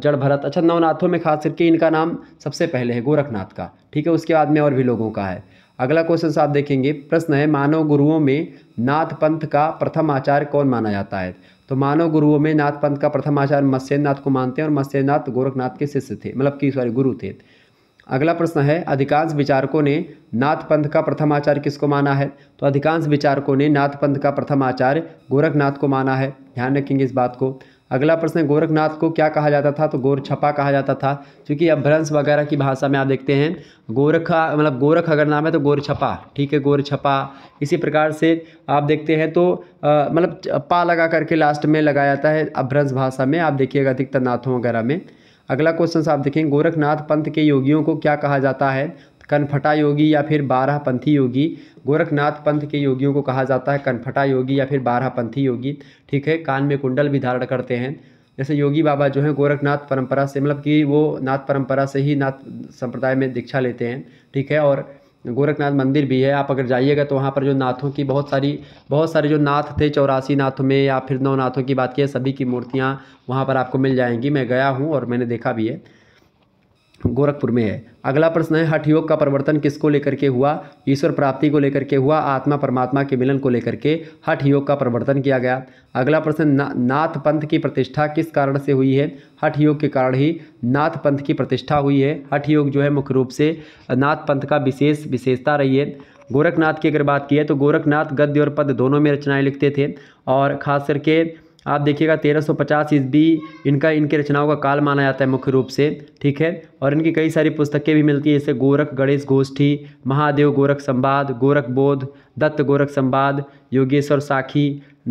जड़ भरत अच्छा नवनाथों में खास करके इनका नाम सबसे पहले है गोरखनाथ का ठीक है उसके बाद में और भी लोगों का है अगला क्वेश्चन आप देखेंगे प्रश्न है मानव गुरुओं में नाथ पंथ का प्रथम आचार्य कौन माना जाता है तो मानव गुरुओं में नाथ पंथ का प्रथम आचार्य मत्स्यनाथ को मानते हैं और मत्स्यनाथ गोरखनाथ के शिष्य थे मतलब कि सॉरी गुरु थे अगला प्रश्न है अधिकांश विचारकों ने नाथ पंथ का प्रथम आचार्य किसको माना है तो अधिकांश विचारकों ने नाथ पंथ का प्रथम आचार्य गोरखनाथ को माना है ध्यान रखेंगे इस बात को अगला प्रश्न गोरखनाथ को क्या कहा जाता था तो गोरछपा कहा जाता था क्योंकि अभ्रंश वगैरह की भाषा में आप देखते हैं गोरखा मतलब गोरख अगर नाम है तो गोरछपा ठीक है गोरछपा इसी प्रकार से आप देखते हैं तो मतलब पा लगा करके लास्ट में लगाया जाता है अभ्रंश भाषा में आप देखिएगा अधिकतर नाथों वगैरह में अगला क्वेश्चन आप देखें गोरखनाथ पंथ के योगियों को क्या कहा जाता है कनफटा योगी या फिर बारह पंथी योगी गोरखनाथ पंथ के योगियों को कहा जाता है कनफटा योगी या फिर बारह पंथी योगी ठीक है कान में कुंडल भी धारण करते हैं जैसे योगी बाबा जो है गोरखनाथ परंपरा से मतलब कि वो नाथ परंपरा से ही नाथ संप्रदाय में दीक्षा लेते हैं ठीक है और गोरखनाथ मंदिर भी है आप अगर जाइएगा तो वहाँ पर जो नाथों की बहुत सारी बहुत सारे जो नाथ थे चौरासी नाथों में या फिर नौ नाथों की बात की है सभी की मूर्तियाँ वहाँ पर आपको मिल जाएंगी मैं गया हूँ और मैंने देखा भी है गोरखपुर में है अगला प्रश्न है हठ योग का परिवर्तन किसको लेकर के हुआ ईश्वर प्राप्ति को लेकर के हुआ आत्मा परमात्मा के मिलन को लेकर के हठ योग का परिवर्तन किया गया अगला प्रश्न ना, नाथ पंथ की प्रतिष्ठा किस कारण से हुई है हठ योग के कारण ही नाथ पंथ की प्रतिष्ठा हुई है हठ योग जो है मुख्य रूप से नाथ पंथ का विशेष विशेषता रही है गोरखनाथ की अगर बात की है तो गोरखनाथ गद्य और पद दोनों में रचनाएं लिखते थे और खास करके आप देखिएगा तेरह सौ पचास ईस्वी इनका इनके रचनाओं का काल माना जाता है मुख्य रूप से ठीक है और इनकी कई सारी पुस्तकें भी मिलती हैं जैसे गोरख गणेश गोष्ठी महादेव गोरख संवाद गोरख बोध दत्त गोरख संवाद योगेश्वर साखी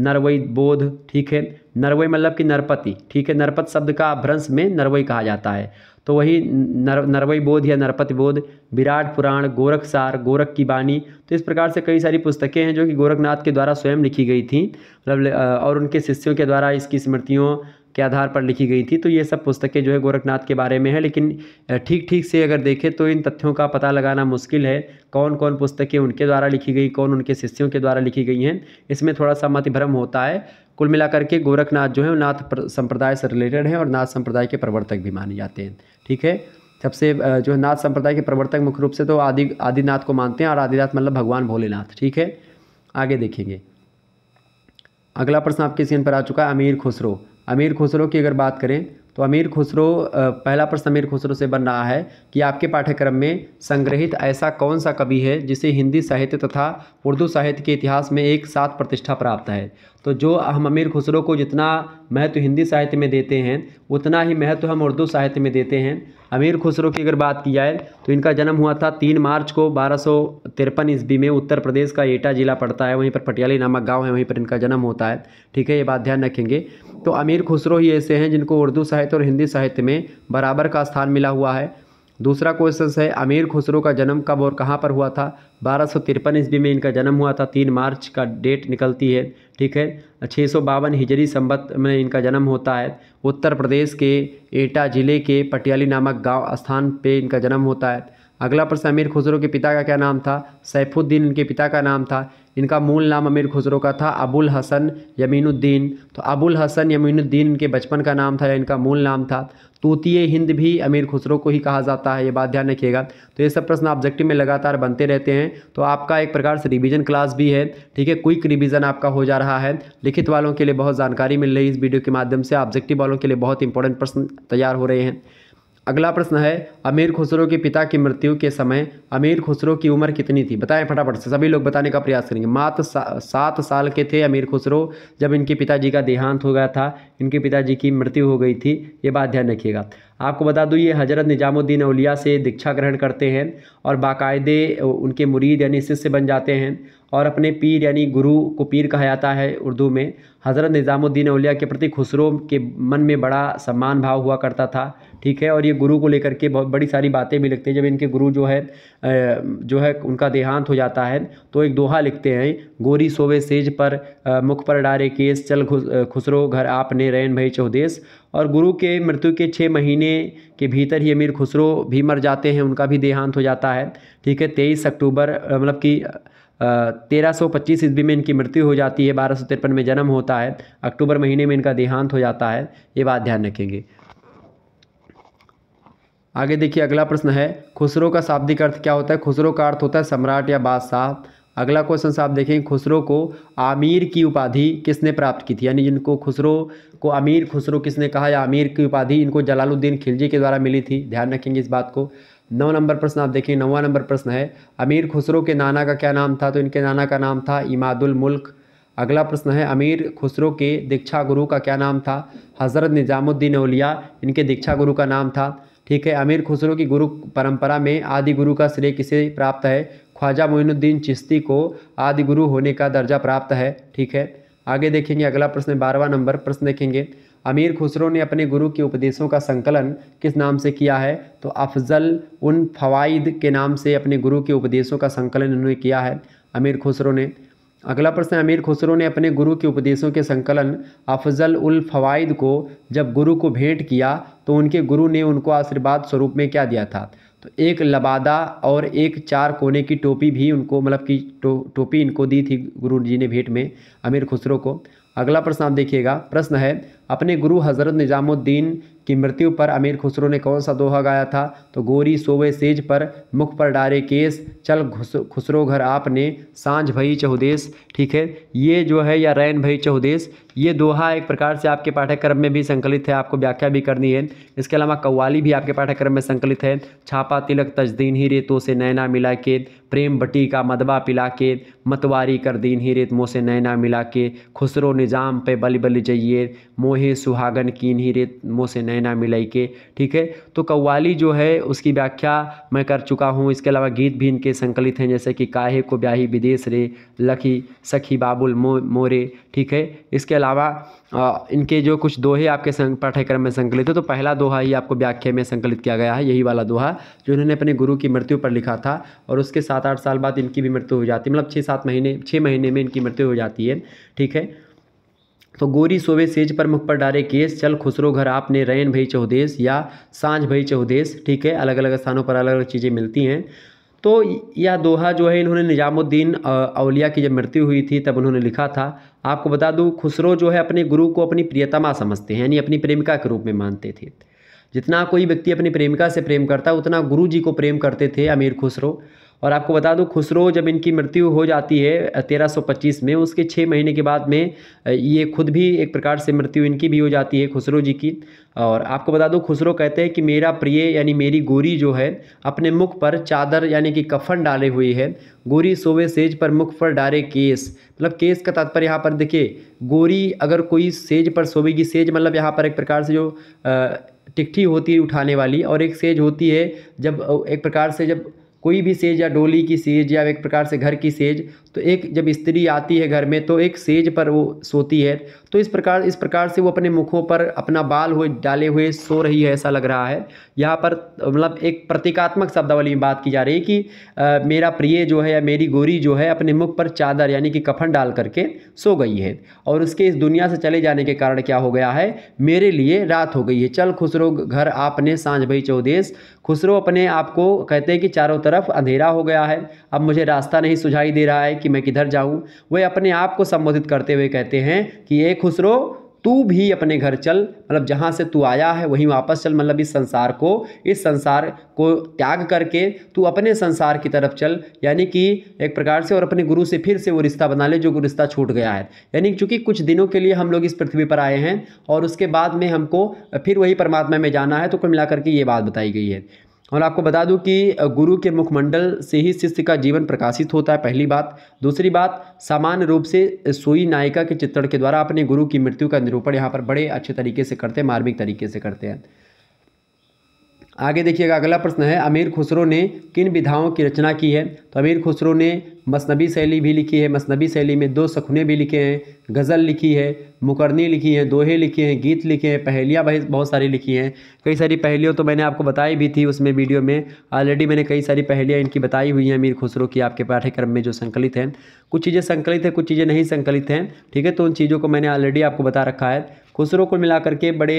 नरवई बोध ठीक है नरवई मतलब कि नरपति ठीक है नरपत शब्द का भ्रंश में नरवई कहा जाता है तो वही नर नरवई बोध या नरपति बोध विराट पुराण गोरखसार गोरख की बाणी तो इस प्रकार से कई सारी पुस्तकें हैं जो कि गोरखनाथ के द्वारा स्वयं लिखी गई थी मतलब और उनके शिष्यों के द्वारा इसकी स्मृतियों के आधार पर लिखी गई थी तो ये सब पुस्तकें जो है गोरखनाथ के बारे में है लेकिन ठीक ठीक से अगर देखें तो इन तथ्यों का पता लगाना मुश्किल है कौन कौन पुस्तकें उनके द्वारा लिखी गई कौन उनके शिष्यों के द्वारा लिखी गई हैं इसमें थोड़ा सा मत भ्रम होता है कुल मिलाकर के गोरखनाथ जो है नाथ संप्रदाय से रिलेटेड हैं और नाथ संप्रदाय के प्रवर्तक भी माने जाते हैं ठीक है सबसे जो है नाथ संप्रदाय के प्रवर्तक मुख्य रूप से तो आदि आदिनाथ को मानते हैं और आदिनाथ मतलब भगवान भोलेनाथ ठीक है आगे देखेंगे अगला प्रश्न आपके सीन पर आ चुका है अमीर खुसरो अमीर खुसरो की अगर बात करें तो अमीर खुसरो पहला प्रश्न अमीर खुसरो से बन रहा है कि आपके पाठ्यक्रम में संग्रहित ऐसा कौन सा कवि है जिसे हिंदी साहित्य तथा उर्दू साहित्य के इतिहास में एक साथ प्रतिष्ठा प्राप्त है तो जो हम अमीर खुसरो को जितना महत्व हिंदी साहित्य में देते हैं उतना ही महत्व हम उर्दू साहित्य में देते हैं अमीर खुसरो की अगर बात की जाए तो इनका जन्म हुआ था तीन मार्च को बारह सौ तिरपन ईस्वी में उत्तर प्रदेश का एटा जिला पड़ता है वहीं पर पटियाली नामक गांव है वहीं पर इनका जन्म होता है ठीक है ये बात ध्यान रखेंगे तो अमीर खुसरो ही ऐसे हैं जिनको उर्दू साहित्य और हिंदी साहित्य में बराबर का स्थान मिला हुआ है दूसरा क्वेश्चन है अमीर खुसरो का जन्म कब और कहाँ पर हुआ था बारह सौ तिरपन ईस्वी में इनका जन्म हुआ था तीन मार्च का डेट निकलती है ठीक है छः सौ बावन हिजरी संबत में इनका जन्म होता है उत्तर प्रदेश के एटा जिले के पटियाली नामक गांव स्थान पे इनका जन्म होता है अगला प्रश्न अमीर खुसरो के पिता का क्या नाम था सैफुद्दीन इनके पिता का नाम था इनका मूल नाम अमीर खुसरो का था अबुल हसन यमीनुद्दीन तो अबुल हसन यमीनुद्दीन इनके बचपन का नाम था या इनका मूल नाम था तूतीय हिंद भी अमीर खुसरो को ही कहा जाता है ये बात ध्यान रखिएगा तो ये सब प्रश्न ऑब्जेक्टिव में लगातार बनते रहते हैं तो आपका एक प्रकार से रिवीजन क्लास भी है ठीक है क्विक रिवीजन आपका हो जा रहा है लिखित वालों के लिए बहुत जानकारी मिल रही है इस वीडियो के माध्यम से ऑब्जेक्टिव वालों के लिए बहुत इंपॉर्टेंट प्रश्न तैयार हो रहे हैं अगला प्रश्न है अमीर खुसरो के पिता की मृत्यु के समय अमीर खुसरो की उम्र कितनी थी बताएं फटाफट से सभी लोग बताने का प्रयास करेंगे मात्र सा, सात साल के थे अमीर खुसरो जब इनके पिताजी का देहांत हो गया था इनके पिताजी की मृत्यु हो गई थी ये बात ध्यान रखिएगा आपको बता दूँ ये हज़रत निजामुद्दीन अलिया से दीक्षा ग्रहण करते हैं और बाकायदे उनके मुरीद यानी शिष्य बन जाते हैं और अपने पीर यानी गुरु को पीर कहा जाता है उर्दू में हज़रत निज़ामुद्दीन अलिया के प्रति खुसरो के मन में बड़ा सम्मान भाव हुआ करता था ठीक है और ये गुरु को लेकर के बहुत बड़ी सारी बातें भी लिखते हैं जब इनके गुरु जो है जो है उनका देहांत हो जाता है तो एक दोहा लिखते हैं गोरी सोवे सेज पर मुख पर डारे केस चल खुसरो घर आपने रैन भाई चौदेस और गुरु के मृत्यु के छः महीने के भीतर ही अमीर खुसरो भी मर जाते हैं उनका भी देहांत हो जाता है ठीक है तेईस अक्टूबर मतलब कि तेरह सौ पच्चीस ईस्वी में इनकी मृत्यु हो जाती है बारह सौ तिरपन में जन्म होता है अक्टूबर महीने में इनका देहांत हो जाता है ये बात ध्यान रखेंगे आगे देखिए अगला प्रश्न है खुसरो का शाब्दिक अर्थ क्या होता है खुसरो का अर्थ होता है सम्राट या बादशाह अगला क्वेश्चन साहब देखें खुसरो को आमिर की उपाधि किसने प्राप्त की थी यानी जिनको खुसरो को अमीर खुसरो किसने कहा या अमीर की उपाधि इनको जलालुद्दीन खिलजी के द्वारा मिली थी ध्यान रखेंगे इस बात को नौ नंबर प्रश्न आप देखें नौवा नंबर प्रश्न है अमीर खुसरो के नाना का क्या नाम था तो इनके नाना का नाम था इमादुल मुल्क अगला प्रश्न है अमीर खुसरो के दीक्षा गुरु का क्या नाम था हज़रत निज़ामुद्दीन अलिया इनके दीक्षा गुरु का नाम था ठीक है अमीर खुसरो की गुरु परंपरा में आदि गुरु का श्रेय किसे प्राप्त है ख्वाजा मोइनुद्दीन चिश्ती को आदि गुरु होने का दर्जा प्राप्त है ठीक है आगे देखेंगे अगला प्रश्न बारहवा नंबर प्रश्न देखेंगे अमीर खुसरो ने अपने गुरु के उपदेशों का संकलन किस नाम से किया है तो अफजल उन फवाइद के नाम से अपने गुरु के उपदेशों का संकलन उन्होंने किया है अमीर खुसरो ने अगला प्रश्न अमीर खुसरो ने अपने गुरु के उपदेशों के संकलन अफजल उल फवाइद को जब गुरु को भेंट किया तो उनके गुरु ने उनको आशीर्वाद स्वरूप में क्या दिया था तो एक लबादा और एक चार कोने की टोपी भी उनको मतलब कि टो, टोपी इनको दी थी गुरु जी ने भेंट में अमीर खुसरो को अगला प्रश्न आप देखिएगा प्रश्न है अपने गुरु हज़रत निज़ामुद्दीन की मृत्यु पर अमीर खुसरो ने कौन सा दोहा गाया था तो गोरी सोवे सेज पर मुख पर डारे केस चल खुसरो घर आपने सांझ भई चहुदेश ठीक है ये जो है या रैन भई चहुदेश ये दोहा एक प्रकार से आपके पाठ्यक्रम में भी संकलित है आपको व्याख्या भी करनी है इसके अलावा कव्वाली भी आपके पाठ्यक्रम में संकलित है छापा तिलक तजदीन ही रेतो से नैना मिला के प्रेम बटी का मदबा पिला के मतवारी कर दीन ही रेत मोह से नैना मिला के खुसरो निज़ाम पे बल बल जइए मोहे सुहागन कीन ही रेत मोह से नैना मिलाई के ठीक है तो कव्वाली जो है उसकी व्याख्या मैं कर चुका हूँ इसके अलावा गीत भी इनके संकलित हैं जैसे कि काहे को ब्याही विदेश रे लखी सखी बाबुल मो मोरे ठीक है इसके अलावा अलावा इनके जो कुछ दोहे आपके पाठ्यक्रम में संकलित है तो पहला दोहा ही आपको व्याख्या में संकलित किया गया है यही वाला दोहा जो इन्होंने अपने गुरु की मृत्यु पर लिखा था और उसके सात आठ साल बाद इनकी भी मृत्यु हो जाती है मतलब छः सात महीने छः महीने में इनकी मृत्यु हो जाती है ठीक है तो गोरी सोवे सेज पर मुख पर डारे केस चल खुसरो घर आपने रैन भई चौदेश या सांझ भई चौदेश ठीक है अलग अलग स्थानों पर अलग अलग चीज़ें मिलती हैं तो यह दोहा जो है इन्होंने निजामुद्दीन अलिया की जब मृत्यु हुई थी तब उन्होंने लिखा था आपको बता दूँ खुसरो जो है अपने गुरु को अपनी प्रियतमा समझते हैं यानी अपनी प्रेमिका के रूप में मानते थे जितना कोई व्यक्ति अपनी प्रेमिका से प्रेम करता उतना गुरु जी को प्रेम करते थे अमीर खुसरो और आपको बता दूं खुसरो जब इनकी मृत्यु हो जाती है 1325 में उसके छः महीने के बाद में ये खुद भी एक प्रकार से मृत्यु इनकी भी हो जाती है खुसरो जी की और आपको बता दूं खुसरो कहते हैं कि मेरा प्रिय यानी मेरी गोरी जो है अपने मुख पर चादर यानी कि कफन डाले हुई है गोरी सोवे सेज पर मुख पर डाले केस मतलब केस का तात्पर्य यहाँ पर देखिए गोरी अगर कोई सेज पर सोवेगी सेज मतलब यहाँ पर एक प्रकार से जो टिकटी होती है उठाने वाली और एक सेज होती है जब एक प्रकार से जब कोई भी सेज या डोली की सेज या एक प्रकार से घर की सेज तो एक जब स्त्री आती है घर में तो एक सेज पर वो सोती है तो इस प्रकार इस प्रकार से वो अपने मुखों पर अपना बाल हुए डाले हुए सो रही है ऐसा लग रहा है यहाँ पर मतलब एक प्रतीकात्मक शब्दावली में बात की जा रही है कि आ, मेरा प्रिय जो है या मेरी गोरी जो है अपने मुख पर चादर यानी कि कफन डाल करके सो गई है और उसके इस दुनिया से चले जाने के कारण क्या हो गया है मेरे लिए रात हो गई है चल खुसरो घर आपने सांझ भई चौदेस खुसरो अपने आप को कहते हैं कि चारों तरफ अंधेरा हो गया है अब मुझे रास्ता नहीं सुझाई दे रहा है कि कि मैं किधर जाऊँ वे अपने आप को संबोधित करते हुए कहते हैं कि ये खुसरो तू भी अपने घर चल मतलब जहाँ से तू आया है वहीं वापस चल मतलब इस संसार को इस संसार को त्याग करके तू अपने संसार की तरफ चल यानी कि एक प्रकार से और अपने गुरु से फिर से वो रिश्ता बना ले जो रिश्ता छूट गया है यानी चूँकि कुछ दिनों के लिए हम लोग इस पृथ्वी पर आए हैं और उसके बाद में हमको फिर वही परमात्मा में जाना है तो कुल मिलाकर करके ये बात बताई गई है और आपको बता दूं कि गुरु के मुखमंडल से ही शिष्य का जीवन प्रकाशित होता है पहली बात दूसरी बात सामान्य रूप से सोई नायिका के चित्रण के द्वारा अपने गुरु की मृत्यु का निरूपण यहाँ पर बड़े अच्छे तरीके से करते हैं मार्मिक तरीके से करते हैं आगे देखिएगा अगला प्रश्न है अमीर खुसरो ने किन विधाओं की रचना की है तो अमीर खुसरो ने मसनबी शैली भी लिखी है मसनबी शैली में दो सखने भी लिखे हैं गज़ल लिखी है मुकरनी लिखी है दोहे लिखे हैं गीत लिखे हैं पहेलियाँ भाई बहुत सारी लिखी हैं कई सारी पहेलियों तो मैंने आपको बताई भी थी उसमें वीडियो में ऑलरेडी मैंने कई सारी पहेलियाँ इनकी बताई हुई हैं अमीर खुसरो की आपके पाठ्यक्रम में जो संकलित हैं कुछ चीज़ें संकलित हैं कुछ चीज़ें नहीं संकलित हैं ठीक है तो उन चीज़ों को मैंने ऑलरेडी आपको बता रखा है खुसरो को मिला करके बड़े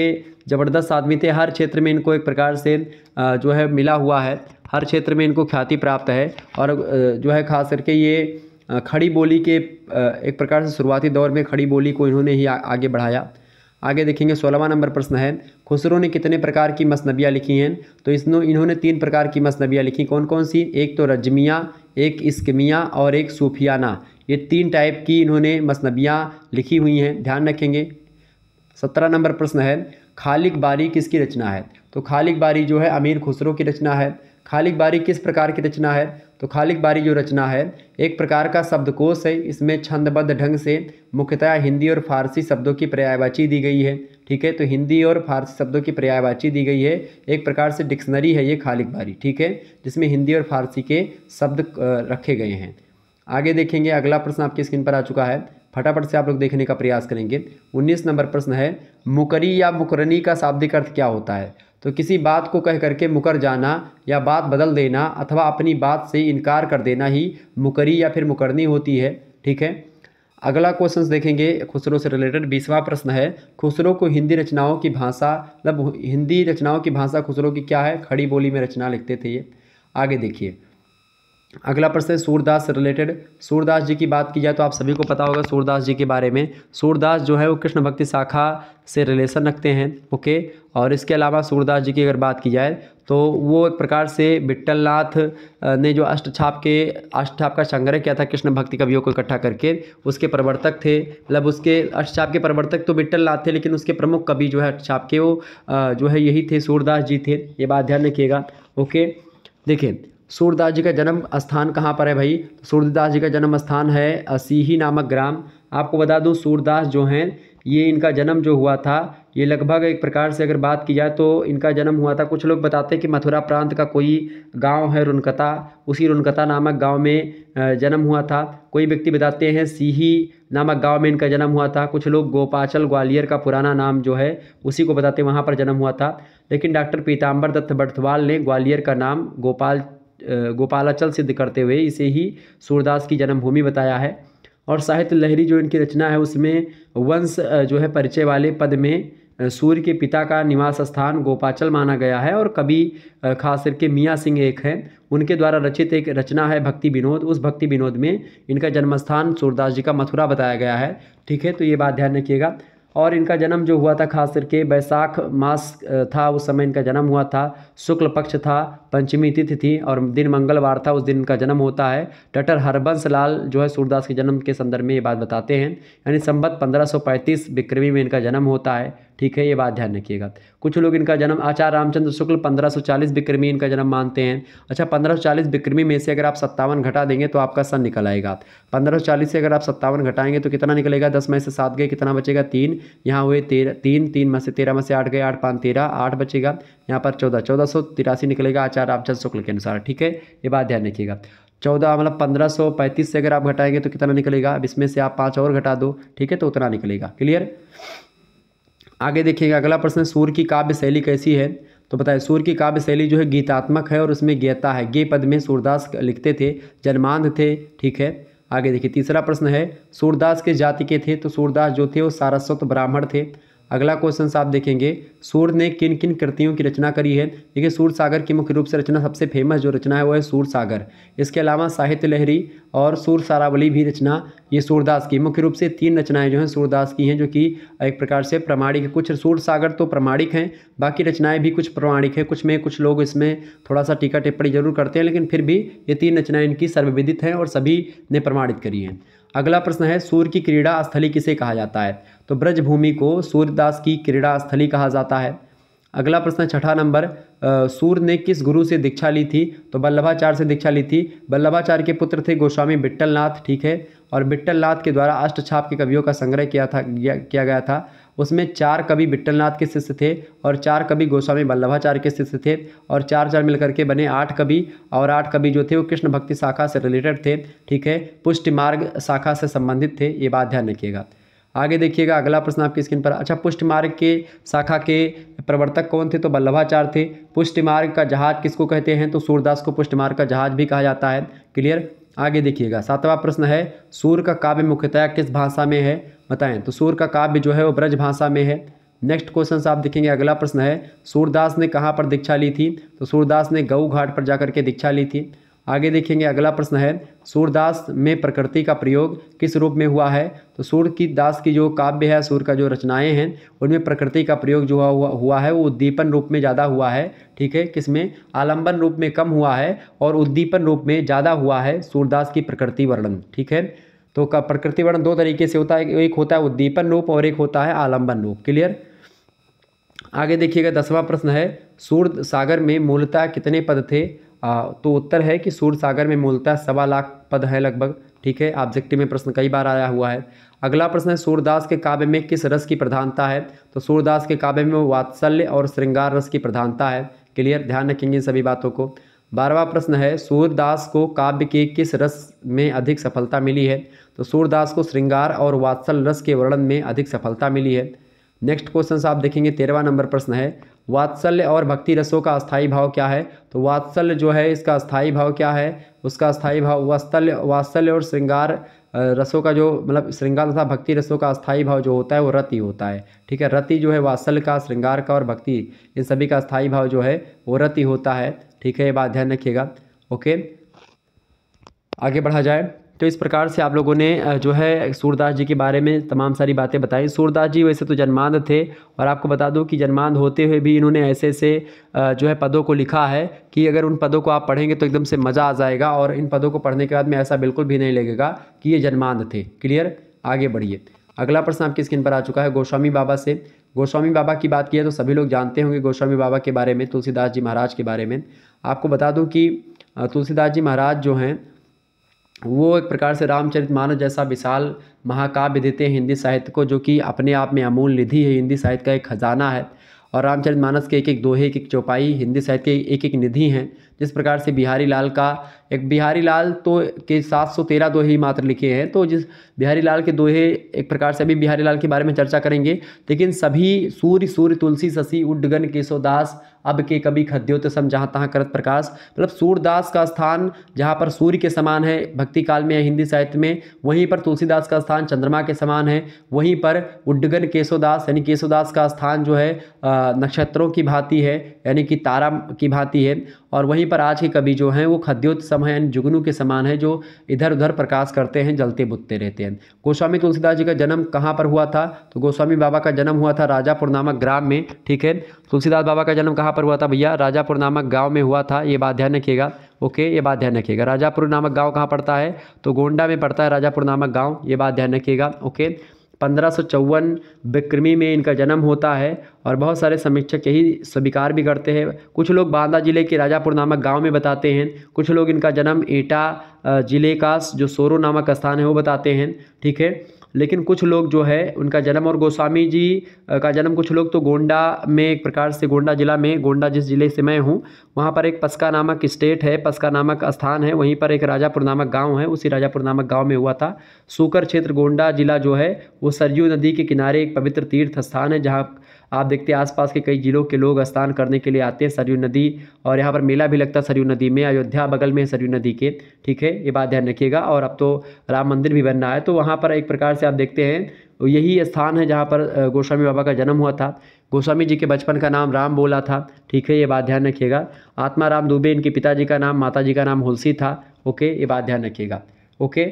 ज़बरदस्त आदमी थे हर क्षेत्र में इनको एक प्रकार से जो है मिला हुआ है हर क्षेत्र में इनको ख्याति प्राप्त है और जो है खास करके ये खड़ी बोली के एक प्रकार से शुरुआती दौर में खड़ी बोली को इन्होंने ही आगे बढ़ाया आगे देखेंगे सोलहवा नंबर प्रश्न है खुसरो ने कितने प्रकार की मसनबियाँ लिखी हैं तो इसने इन्होंने तीन प्रकार की मसनबियाँ लिखी कौन कौन सी एक तो रजमिया एक इस्कमिया और एक सूफियाना ये तीन टाइप की इन्होंने मसनबियाँ लिखी हुई हैं ध्यान रखेंगे सत्रह नंबर प्रश्न है खालिक बारी किसकी रचना है तो खालिक बारी जो है अमीर खुसरो की रचना है खालिक बारी किस प्रकार की रचना है तो खालिक बारी जो रचना है एक प्रकार का शब्दकोश है इसमें छंदबद्ध ढंग से मुख्यतः हिंदी और फारसी शब्दों की पर्यायवाची दी गई है ठीक है तो हिंदी और फारसी शब्दों की पर्यायवाची दी गई है एक प्रकार से डिक्शनरी है ये खालिक बारी ठीक है जिसमें हिंदी और फारसी के शब्द रखे गए हैं आगे देखेंगे अगला प्रश्न आपकी स्क्रीन पर आ चुका है फटाफट से आप लोग देखने का प्रयास करेंगे उन्नीस नंबर प्रश्न है मुकरी या मुकरनी का शाब्दिक अर्थ क्या होता है तो किसी बात को कह करके मुकर जाना या बात बदल देना अथवा अपनी बात से इनकार कर देना ही मुकरी या फिर मुकरनी होती है ठीक है अगला क्वेश्चन देखेंगे खुसरो से रिलेटेड बीसवा प्रश्न है खुसरो को हिंदी रचनाओं की भाषा मतलब हिंदी रचनाओं की भाषा खुसरो की क्या है खड़ी बोली में रचना लिखते थे ये आगे देखिए अगला प्रश्न है सूरदास से रिलेटेड सूरदास जी की बात की जाए तो आप सभी को पता होगा सूरदास जी के बारे में सूरदास जो है वो कृष्ण भक्ति शाखा से रिलेशन रखते हैं ओके और इसके अलावा सूरदास जी की अगर बात की जाए तो वो एक प्रकार से नाथ ने जो अष्टछाप के अष्टछाप का संग्रह किया था कृष्ण भक्ति कवियों को इकट्ठा करके उसके प्रवर्तक थे मतलब उसके अष्टछाप के प्रवर्तक तो बिट्टलनाथ थे लेकिन उसके प्रमुख कवि जो है अष्टछाप के वो जो है यही थे सूरदास जी थे ये बात ध्यान रखिएगा ओके देखिए सूरदास जी का जन्म स्थान कहाँ पर है भाई सूर्यदास जी का जन्म स्थान है असीही नामक ग्राम आपको बता दूँ सूरदास जो हैं ये इनका जन्म जो हुआ था ये लगभग एक प्रकार से अगर बात की जाए तो इनका जन्म हुआ था कुछ लोग बताते हैं कि मथुरा प्रांत का कोई गांव है रुनकता उसी रुनकता नामक गांव में जन्म हुआ था कोई व्यक्ति बताते हैं सीही नामक गांव में इनका जन्म हुआ था कुछ लोग गोपाचल ग्वालियर का पुराना नाम जो है उसी को बताते वहाँ पर जन्म हुआ था लेकिन डॉक्टर पीताम्बर दत्त बर्थवाल ने ग्वालियर का नाम गोपाल गोपालाचल सिद्ध करते हुए इसे ही सूरदास की जन्मभूमि बताया है और साहित्य लहरी जो इनकी रचना है उसमें वंश जो है परिचय वाले पद में सूर्य के पिता का निवास स्थान गोपाचल माना गया है और कभी खास करके मियाँ सिंह एक हैं उनके द्वारा रचित एक रचना है भक्ति विनोद उस भक्ति विनोद में इनका जन्मस्थान सूरदास जी का मथुरा बताया गया है ठीक है तो ये बात ध्यान रखिएगा और इनका जन्म जो हुआ था खास करके बैसाख मास था उस समय इनका जन्म हुआ था शुक्ल पक्ष था पंचमी तिथि थी और दिन मंगलवार था उस दिन इनका जन्म होता है डटर हरबंस लाल जो है सूरदास के जन्म के संदर्भ में ये बात बताते हैं यानी संबत 1535 विक्रमी में इनका जन्म होता है ठीक है ये बात ध्यान रखिएगा कुछ लोग इनका जन्म आचार्य रामचंद्र शुक्ल 1540 विक्रमी इनका जन्म मानते हैं अच्छा 1540 विक्रमी में से अगर आप सत्तावन घटा देंगे तो आपका सन निकल आएगा 1540 से अगर आप सत्तावन घटाएंगे तो कितना निकलेगा दस में से सात गए कितना बचेगा तीन यहाँ हुए तेरह तीन तीन में से तेरह में से आठ गए आठ पाँच तेरह आठ बचेगा यहाँ पर चौदह चौदह सौ तिरासी निकलेगा आचार्य रामचंद्र शुक्ल के अनुसार ठीक है ये बात ध्यान रखिएगा चौदह मतलब पंद्रह सौ पैंतीस से अगर आप घटाएंगे तो कितना निकलेगा अब इसमें से आप पाँच और घटा दो ठीक है तो उतना निकलेगा क्लियर आगे देखिएगा अगला प्रश्न सूर्य की काव्य शैली कैसी है तो बताए सूर्य की काव्य शैली जो है गीतात्मक है और उसमें गेता है गे पद में सूरदास लिखते थे जन्मांध थे ठीक है आगे देखिए तीसरा प्रश्न है सूरदास के जाति के थे तो सूरदास जो थे वो सारस्वत ब्राह्मण थे अगला क्वेश्चन आप देखेंगे सूर्य ने किन किन कृतियों की रचना करी है देखिए सूर्य सागर की मुख्य रूप से रचना सबसे फेमस जो रचना है वो है सूर्य सागर इसके अलावा साहित्य लहरी और सूर्य सारावली भी रचना ये सूरदास की मुख्य रूप से तीन रचनाएं जो हैं सूरदास की हैं जो कि एक प्रकार से प्रमाणिक है कुछ सूर्य सागर तो प्रमाणिक हैं बाकी रचनाएं भी कुछ प्रमाणिक है कुछ में कुछ लोग इसमें थोड़ा सा टीका टिप्पणी जरूर करते हैं लेकिन फिर भी ये तीन रचनाएँ इनकी सर्वविदित हैं और सभी ने प्रमाणित करी हैं अगला प्रश्न है सूर्य की क्रीड़ा स्थली किसे कहा जाता है तो ब्रजभूमि को सूर्यदास की क्रीड़ा स्थली कहा जाता है अगला प्रश्न छठा नंबर सूर्य ने किस गुरु से दीक्षा ली थी तो बल्लभाचार्य से दीक्षा ली थी बल्लभाचार्य के पुत्र थे गोस्वामी बिट्टलनाथ ठीक है और बिट्टलनाथ के द्वारा अष्टछाप के कवियों का संग्रह किया था किया गया था उसमें चार कवि विट्ठलनाथ के शिष्य थे और चार कवि गोस्वामी वल्लभाचार्य के शिष्य थे और चार चार मिलकर के बने आठ कवि और आठ कवि जो थे वो कृष्ण भक्ति शाखा से रिलेटेड थे ठीक है पुष्टि मार्ग शाखा से संबंधित थे ये बात ध्यान रखिएगा आगे देखिएगा अगला प्रश्न आपकी स्क्रीन पर अच्छा पुष्ट मार्ग के शाखा के प्रवर्तक कौन थे तो बल्लभाचार्य थे पुष्ट मार्ग का जहाज किसको कहते हैं तो सूरदास को पुष्ट मार्ग का जहाज भी कहा जाता है क्लियर आगे देखिएगा सातवां प्रश्न है सूर्य का काव्य मुख्यतया किस भाषा में है बताएं तो सूर्य का काव्य जो है वो ब्रज भाषा में है नेक्स्ट क्वेश्चन आप देखेंगे अगला प्रश्न है सूरदास ने कहाँ पर दीक्षा ली थी तो सूरदास ने गऊ घाट पर जाकर के दीक्षा ली थी आगे देखेंगे अगला प्रश्न है सूरदास में प्रकृति का प्रयोग किस रूप में हुआ है तो सूर्य की दास की जो काव्य है सूर्य का जो रचनाएं हैं उनमें प्रकृति का प्रयोग जो हुआ हुआ है वो उद्दीपन रूप में ज़्यादा हुआ है ठीक है किसमें आलंबन रूप में कम हुआ है और उद्दीपन रूप में ज़्यादा हुआ है सूरदास की प्रकृति वर्णन ठीक है तो का प्रकृति वर्णन दो तरीके से होता है एक होता है उद्दीपन रूप और एक होता है आलंबन रूप क्लियर आगे देखिएगा दसवां प्रश्न है सूर्य सागर में मूलतः कितने पद थे तो उत्तर है कि सूर्य सागर में मूलतः सवा लाख पद हैं लगभग ठीक है ऑब्जेक्टिव में प्रश्न कई बार आया हुआ है अगला प्रश्न है सूरदास के काव्य में किस रस की प्रधानता है तो सूरदास के काव्य में वात्सल्य और श्रृंगार रस की प्रधानता है क्लियर ध्यान रखेंगे इन सभी बातों को बारहवा प्रश्न है सूरदास को काव्य के किस रस में अधिक सफलता मिली है तो सूरदास को श्रृंगार और वात्सल रस के वर्णन में अधिक सफलता मिली है नेक्स्ट क्वेश्चन आप देखेंगे तेरहवा नंबर प्रश्न है वात्सल्य और भक्ति रसों का स्थायी भाव क्या है तो वात्सल्य जो है इसका स्थायी भाव क्या है उसका स्थायी भाव वात्सल्य वात्सल्य और श्रृंगार रसों का जो मतलब श्रृंगार तथा भक्ति रसों का स्थायी भाव जो होता है वो रति होता है ठीक है रति जो है वात्सल्य का श्रृंगार का और भक्ति इन सभी का स्थायी भाव जो है वो रति होता है ठीक है ये बात ध्यान रखिएगा ओके आगे बढ़ा जाए तो इस प्रकार से आप लोगों ने जो है सूरदास जी के बारे में तमाम सारी बातें बताई सूरदास जी वैसे तो जन्मांध थे और आपको बता दूं कि जन्मांध होते हुए भी इन्होंने ऐसे ऐसे जो है पदों को लिखा है कि अगर उन पदों को आप पढ़ेंगे तो एकदम से मज़ा आ जाएगा और इन पदों को पढ़ने के बाद में ऐसा बिल्कुल भी नहीं लगेगा कि ये जन्मांध थे क्लियर आगे बढ़िए अगला प्रश्न आपकी स्क्रीन पर आ चुका है गोस्वामी बाबा से गोस्वामी बाबा की बात की है तो सभी लोग जानते होंगे गोस्वामी बाबा के बारे में तुलसीदास जी महाराज के बारे में आपको बता दूं कि तुलसीदास जी महाराज जो हैं वो एक प्रकार से रामचरित मानस जैसा विशाल महाकाव्य देते हैं हिंदी साहित्य को जो कि अपने आप में अमूल निधि है हिंदी साहित्य का एक खजाना है और रामचरित मानस के एक एक दोहे एक एक चौपाई हिंदी साहित्य के एक एक निधि हैं जिस प्रकार से बिहारी लाल का एक बिहारी लाल तो के सात सौ तेरह दोहे मात्र लिखे हैं तो जिस बिहारी लाल के दोहे एक प्रकार से अभी बिहारी लाल के बारे में चर्चा करेंगे लेकिन सभी सूर्य सूर्य तुलसी शशि उड्डगन केशवदास अब के कभी खद्योत सम जहाँ तहाँ करत प्रकाश मतलब सूर्यदास का स्थान जहाँ पर सूर्य के समान है भक्ति काल में या हिंदी साहित्य में वहीं पर तुलसीदास का स्थान चंद्रमा के समान है वहीं पर उड्डगन केशवदास यानी केशवदास का स्थान जो है नक्षत्रों की भांति है यानी कि तारा की भांति है और वहीं पर आज के कवि जो हैं वो खद्योत्सम हैं जुगनू के समान हैं जो इधर उधर प्रकाश करते हैं जलते बुतते रहते हैं गोस्वामी तुलसीदास जी का जन्म कहाँ पर हुआ था तो गोस्वामी बाबा का जन्म हुआ था राजापुर नामक ग्राम में ठीक है तुलसीदास बाबा का जन्म कहाँ पर हुआ था भैया राजापुर नामक गाँव में हुआ था ये बात ध्यान रखिएगा ओके ये बात ध्यान रखिएगा राजापुर नामक गाँव कहाँ पड़ता है तो गोंडा में पड़ता है राजापुर नामक गाँव ये बात ध्यान रखिएगा ओके पंद्रह बिक्रमी में इनका जन्म होता है और बहुत सारे समीक्षक यही स्वीकार भी करते हैं कुछ लोग बांदा ज़िले के राजापुर नामक गांव में बताते हैं कुछ लोग इनका जन्म एटा ज़िले का जो सोरो नामक स्थान है वो बताते हैं ठीक है लेकिन कुछ लोग जो है उनका जन्म और गोस्वामी जी का जन्म कुछ लोग तो गोंडा में एक प्रकार से गोंडा जिला में गोंडा जिस जिले से मैं हूँ वहाँ पर एक पस्का नामक स्टेट है पस्का नामक स्थान है वहीं पर एक राजापुर नामक गाँव है उसी राजापुर नामक गाँव में हुआ था सूकर क्षेत्र गोंडा जिला जो है वो सरयू नदी के किनारे एक पवित्र तीर्थ स्थान है जहाँ आप देखते हैं आसपास के कई जिलों के लोग स्नान करने के लिए आते हैं सरयू नदी और यहाँ पर मेला भी लगता है सरयू नदी में अयोध्या बगल में है सरयू नदी के ठीक है ये बात ध्यान रखिएगा और अब तो राम मंदिर भी बन रहा है तो वहाँ पर एक प्रकार से आप देखते हैं यही स्थान है जहाँ पर गोस्वामी बाबा का जन्म हुआ था गोस्वामी जी के बचपन का नाम राम बोला था ठीक है ये बात ध्यान रखिएगा आत्मा राम दुबे इनके पिताजी का नाम माता का नाम होलसी था ओके ये बात ध्यान रखिएगा ओके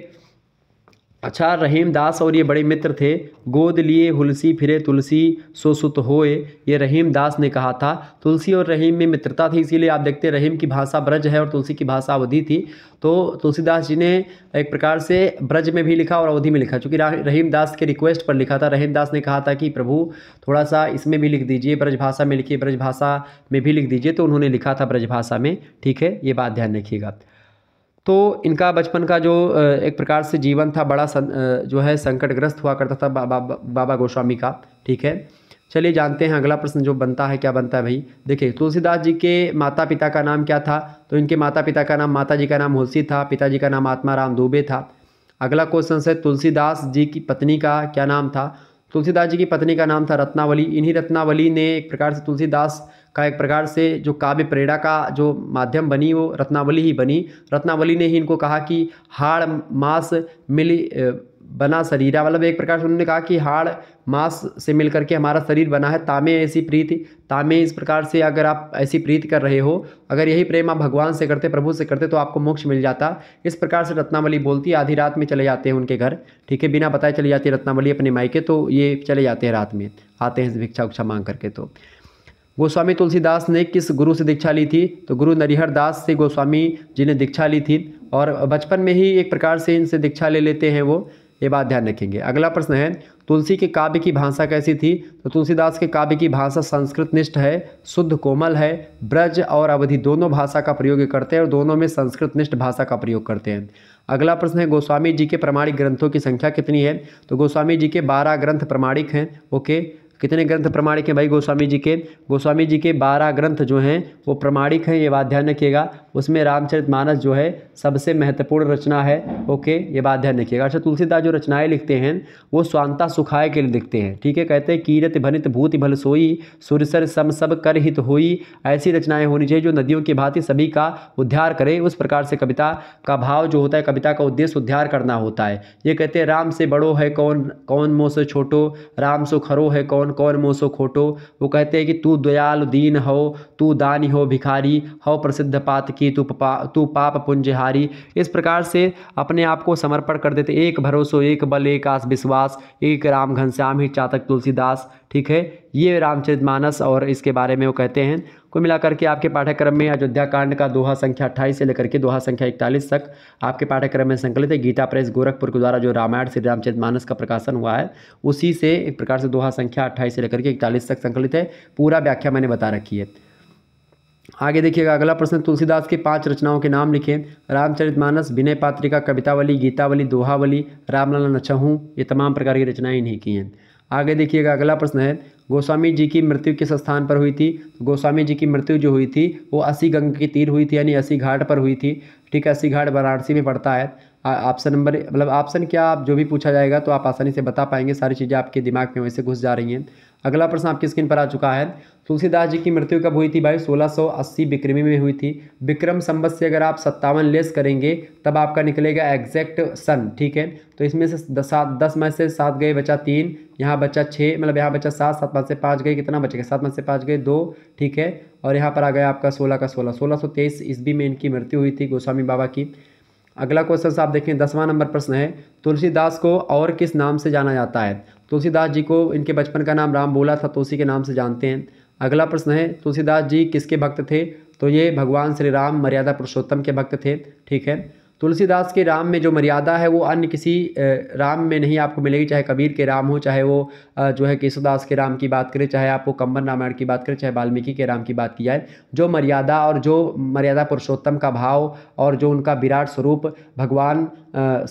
अच्छा रहीम दास और ये बड़े मित्र थे गोद लिए हुलसी फिरे तुलसी सो सुत होए ये रहीम दास ने कहा था तुलसी और रहीम में मित्रता थी इसीलिए आप देखते रहीम की भाषा ब्रज है और तुलसी की भाषा अवधि थी तो तुलसीदास जी ने एक प्रकार से ब्रज में भी लिखा और अवधि में लिखा चूँकि रहीम दास के रिक्वेस्ट पर लिखा था रहीम दास ने कहा था कि प्रभु थोड़ा सा इसमें भी लिख दीजिए ब्रज भाषा में लिखिए ब्रज भाषा में भी लिख दीजिए तो उन्होंने लिखा था ब्रज भाषा में ठीक है ये बात ध्यान रखिएगा तो इनका बचपन का जो एक प्रकार से जीवन था बड़ा सं, जो है संकटग्रस्त हुआ करता था बा, बा, बाबा गोस्वामी का ठीक है चलिए जानते हैं अगला प्रश्न जो बनता है क्या बनता है भाई देखिए तुलसीदास जी के माता पिता का नाम क्या था तो इनके माता पिता का नाम माता जी का नाम होलसी था पिताजी का नाम आत्माराम दुबे था अगला क्वेश्चन है तुलसीदास जी की पत्नी का क्या नाम था तुलसीदास जी की पत्नी का नाम था रत्नावली इन्हीं रत्नावली ने एक प्रकार से तुलसीदास का एक प्रकार से जो काव्य प्रेरणा का जो माध्यम बनी वो रत्नावली ही बनी रत्नावली ने ही इनको कहा कि हाड़ मांस मिली बना शरीरा मतलब एक प्रकार से उन्होंने कहा कि हाड़ मांस से मिल करके हमारा शरीर बना है तामे ऐसी प्रीति तामे इस प्रकार से अगर आप ऐसी प्रीति कर रहे हो अगर यही प्रेम आप भगवान से करते प्रभु से करते तो आपको मोक्ष मिल जाता इस प्रकार से रत्नावली बोलती है आधी रात में चले जाते हैं उनके घर ठीक है बिना बताए चली जाती है रत्नावली अपने मायके तो ये चले जाते हैं रात में आते हैं भिक्षा उक्षा मांग करके तो गोस्वामी तुलसीदास ने किस गुरु से दीक्षा ली थी तो गुरु नरिहर दास से गोस्वामी जी ने दीक्षा ली थी और बचपन में ही एक प्रकार से इनसे दीक्षा ले लेते हैं वो ये बात ध्यान रखेंगे अगला प्रश्न है तुलसी के काव्य की भाषा कैसी थी तो तुलसीदास के काव्य की भाषा संस्कृत निष्ठ है शुद्ध कोमल है ब्रज और अवधि दोनों भाषा का प्रयोग करते हैं और दोनों में संस्कृत निष्ठ भाषा का प्रयोग करते हैं अगला प्रश्न है गोस्वामी जी के प्रमाणिक ग्रंथों की संख्या कितनी है तो गोस्वामी जी के बारह ग्रंथ प्रमाणिक हैं ओके कितने ग्रंथ प्रमाणिक हैं भाई गोस्वामी जी के गोस्वामी जी के बारह ग्रंथ जो हैं वो प्रमाणिक हैं ये बात ध्यान रखिएगा उसमें रामचरित मानस जो है सबसे महत्वपूर्ण रचना है ओके ये बात ध्यान रखिएगा अच्छा तुलसीदास जो रचनाएं लिखते हैं वो स्वांता सुखाए के लिए लिखते हैं ठीक है कहते हैं कीरत भनित भूत भल सोई सुरसर सम सब कर हित होई ऐसी रचनाएँ होनी चाहिए जो नदियों की भांति सभी का उद्धार करे उस प्रकार से कविता का भाव जो होता है कविता का उद्देश्य उद्धार करना होता है ये कहते हैं राम से बड़ो है कौन कौन मोह से छोटो राम सुखरो खरो है कौन कौन कौन मोसो खोटो वो कहते हैं कि तू दयाल दीन हो तू दानी हो भिखारी हो प्रसिद्ध पात की तू पा तू पाप पुंजहारी इस प्रकार से अपने आप को समर्पण कर देते एक भरोसो एक बल एक आस विश्वास एक राम घनश्याम ही चातक तुलसीदास ठीक है ये रामचरित मानस और इसके बारे में वो कहते हैं कुल मिलाकर के आपके पाठ्यक्रम में अयोध्या कांड का दोहा संख्या अट्ठाईस से लेकर के दोहा संख्या इकतालीस तक आपके पाठ्यक्रम में संकलित है गीता प्रेस गोरखपुर के द्वारा जो रामायण श्री रामचरित मानस का प्रकाशन हुआ है उसी से एक प्रकार से दोहा संख्या अट्ठाईस से लेकर के इकतालीस तक संकलित है पूरा व्याख्या मैंने बता रखी है आगे देखिएगा अगला प्रश्न तुलसीदास के पांच रचनाओं के नाम लिखें रामचरितमानस विनय पात्रिका कवितावली गीतावली दोहावली रामलला नचहूँ ये तमाम प्रकार की रचनाएं इन्हीं की हैं आगे देखिएगा अगला प्रश्न है गोस्वामी जी की मृत्यु किस स्थान पर हुई थी गोस्वामी जी की मृत्यु जो हुई थी वो अस्सी गंग के तीर हुई थी यानी अस्सी घाट पर हुई थी ठीक है अस्सी घाट वाराणसी में पड़ता है ऑप्शन नंबर मतलब ऑप्शन क्या आप जो भी पूछा जाएगा तो आप आसानी से बता पाएंगे सारी चीज़ें आपके दिमाग में वैसे घुस जा रही हैं अगला प्रश्न आपकी स्क्रीन पर आ चुका है तुलसीदास जी की मृत्यु कब हुई थी भाई 1680 विक्रमी में हुई थी विक्रम संबत से अगर आप सत्तावन लेस करेंगे तब आपका निकलेगा एग्जैक्ट सन ठीक है तो इसमें से सात दस मई से सात गए बचा तीन यहाँ बचा छः मतलब यहाँ बचा सात सात में से पाँच गए कितना बचेगा सात में से पाँच गए दो ठीक है और यहाँ पर आ गया आपका सोलह का सोलह सोलह सौ तेईस ईस्वी में इनकी मृत्यु हुई थी गोस्वामी बाबा की अगला क्वेश्चन आप देखें दसवां नंबर प्रश्न है तुलसीदास को और किस नाम से जाना जाता है तुलसीदास जी को इनके बचपन का नाम राम बोला था तो उसी के नाम से जानते हैं अगला प्रश्न है तुलसीदास जी किसके भक्त थे तो ये भगवान श्री राम मर्यादा पुरुषोत्तम के भक्त थे ठीक है तुलसीदास के राम में जो मर्यादा है वो अन्य किसी राम में नहीं आपको मिलेगी चाहे कबीर के राम हो चाहे वो जो है केशवदास के राम की बात करें चाहे आपको कंबन रामायण की बात करें चाहे वाल्मीकि के राम की बात की जाए जो मर्यादा और जो मर्यादा पुरुषोत्तम का भाव और जो उनका विराट स्वरूप भगवान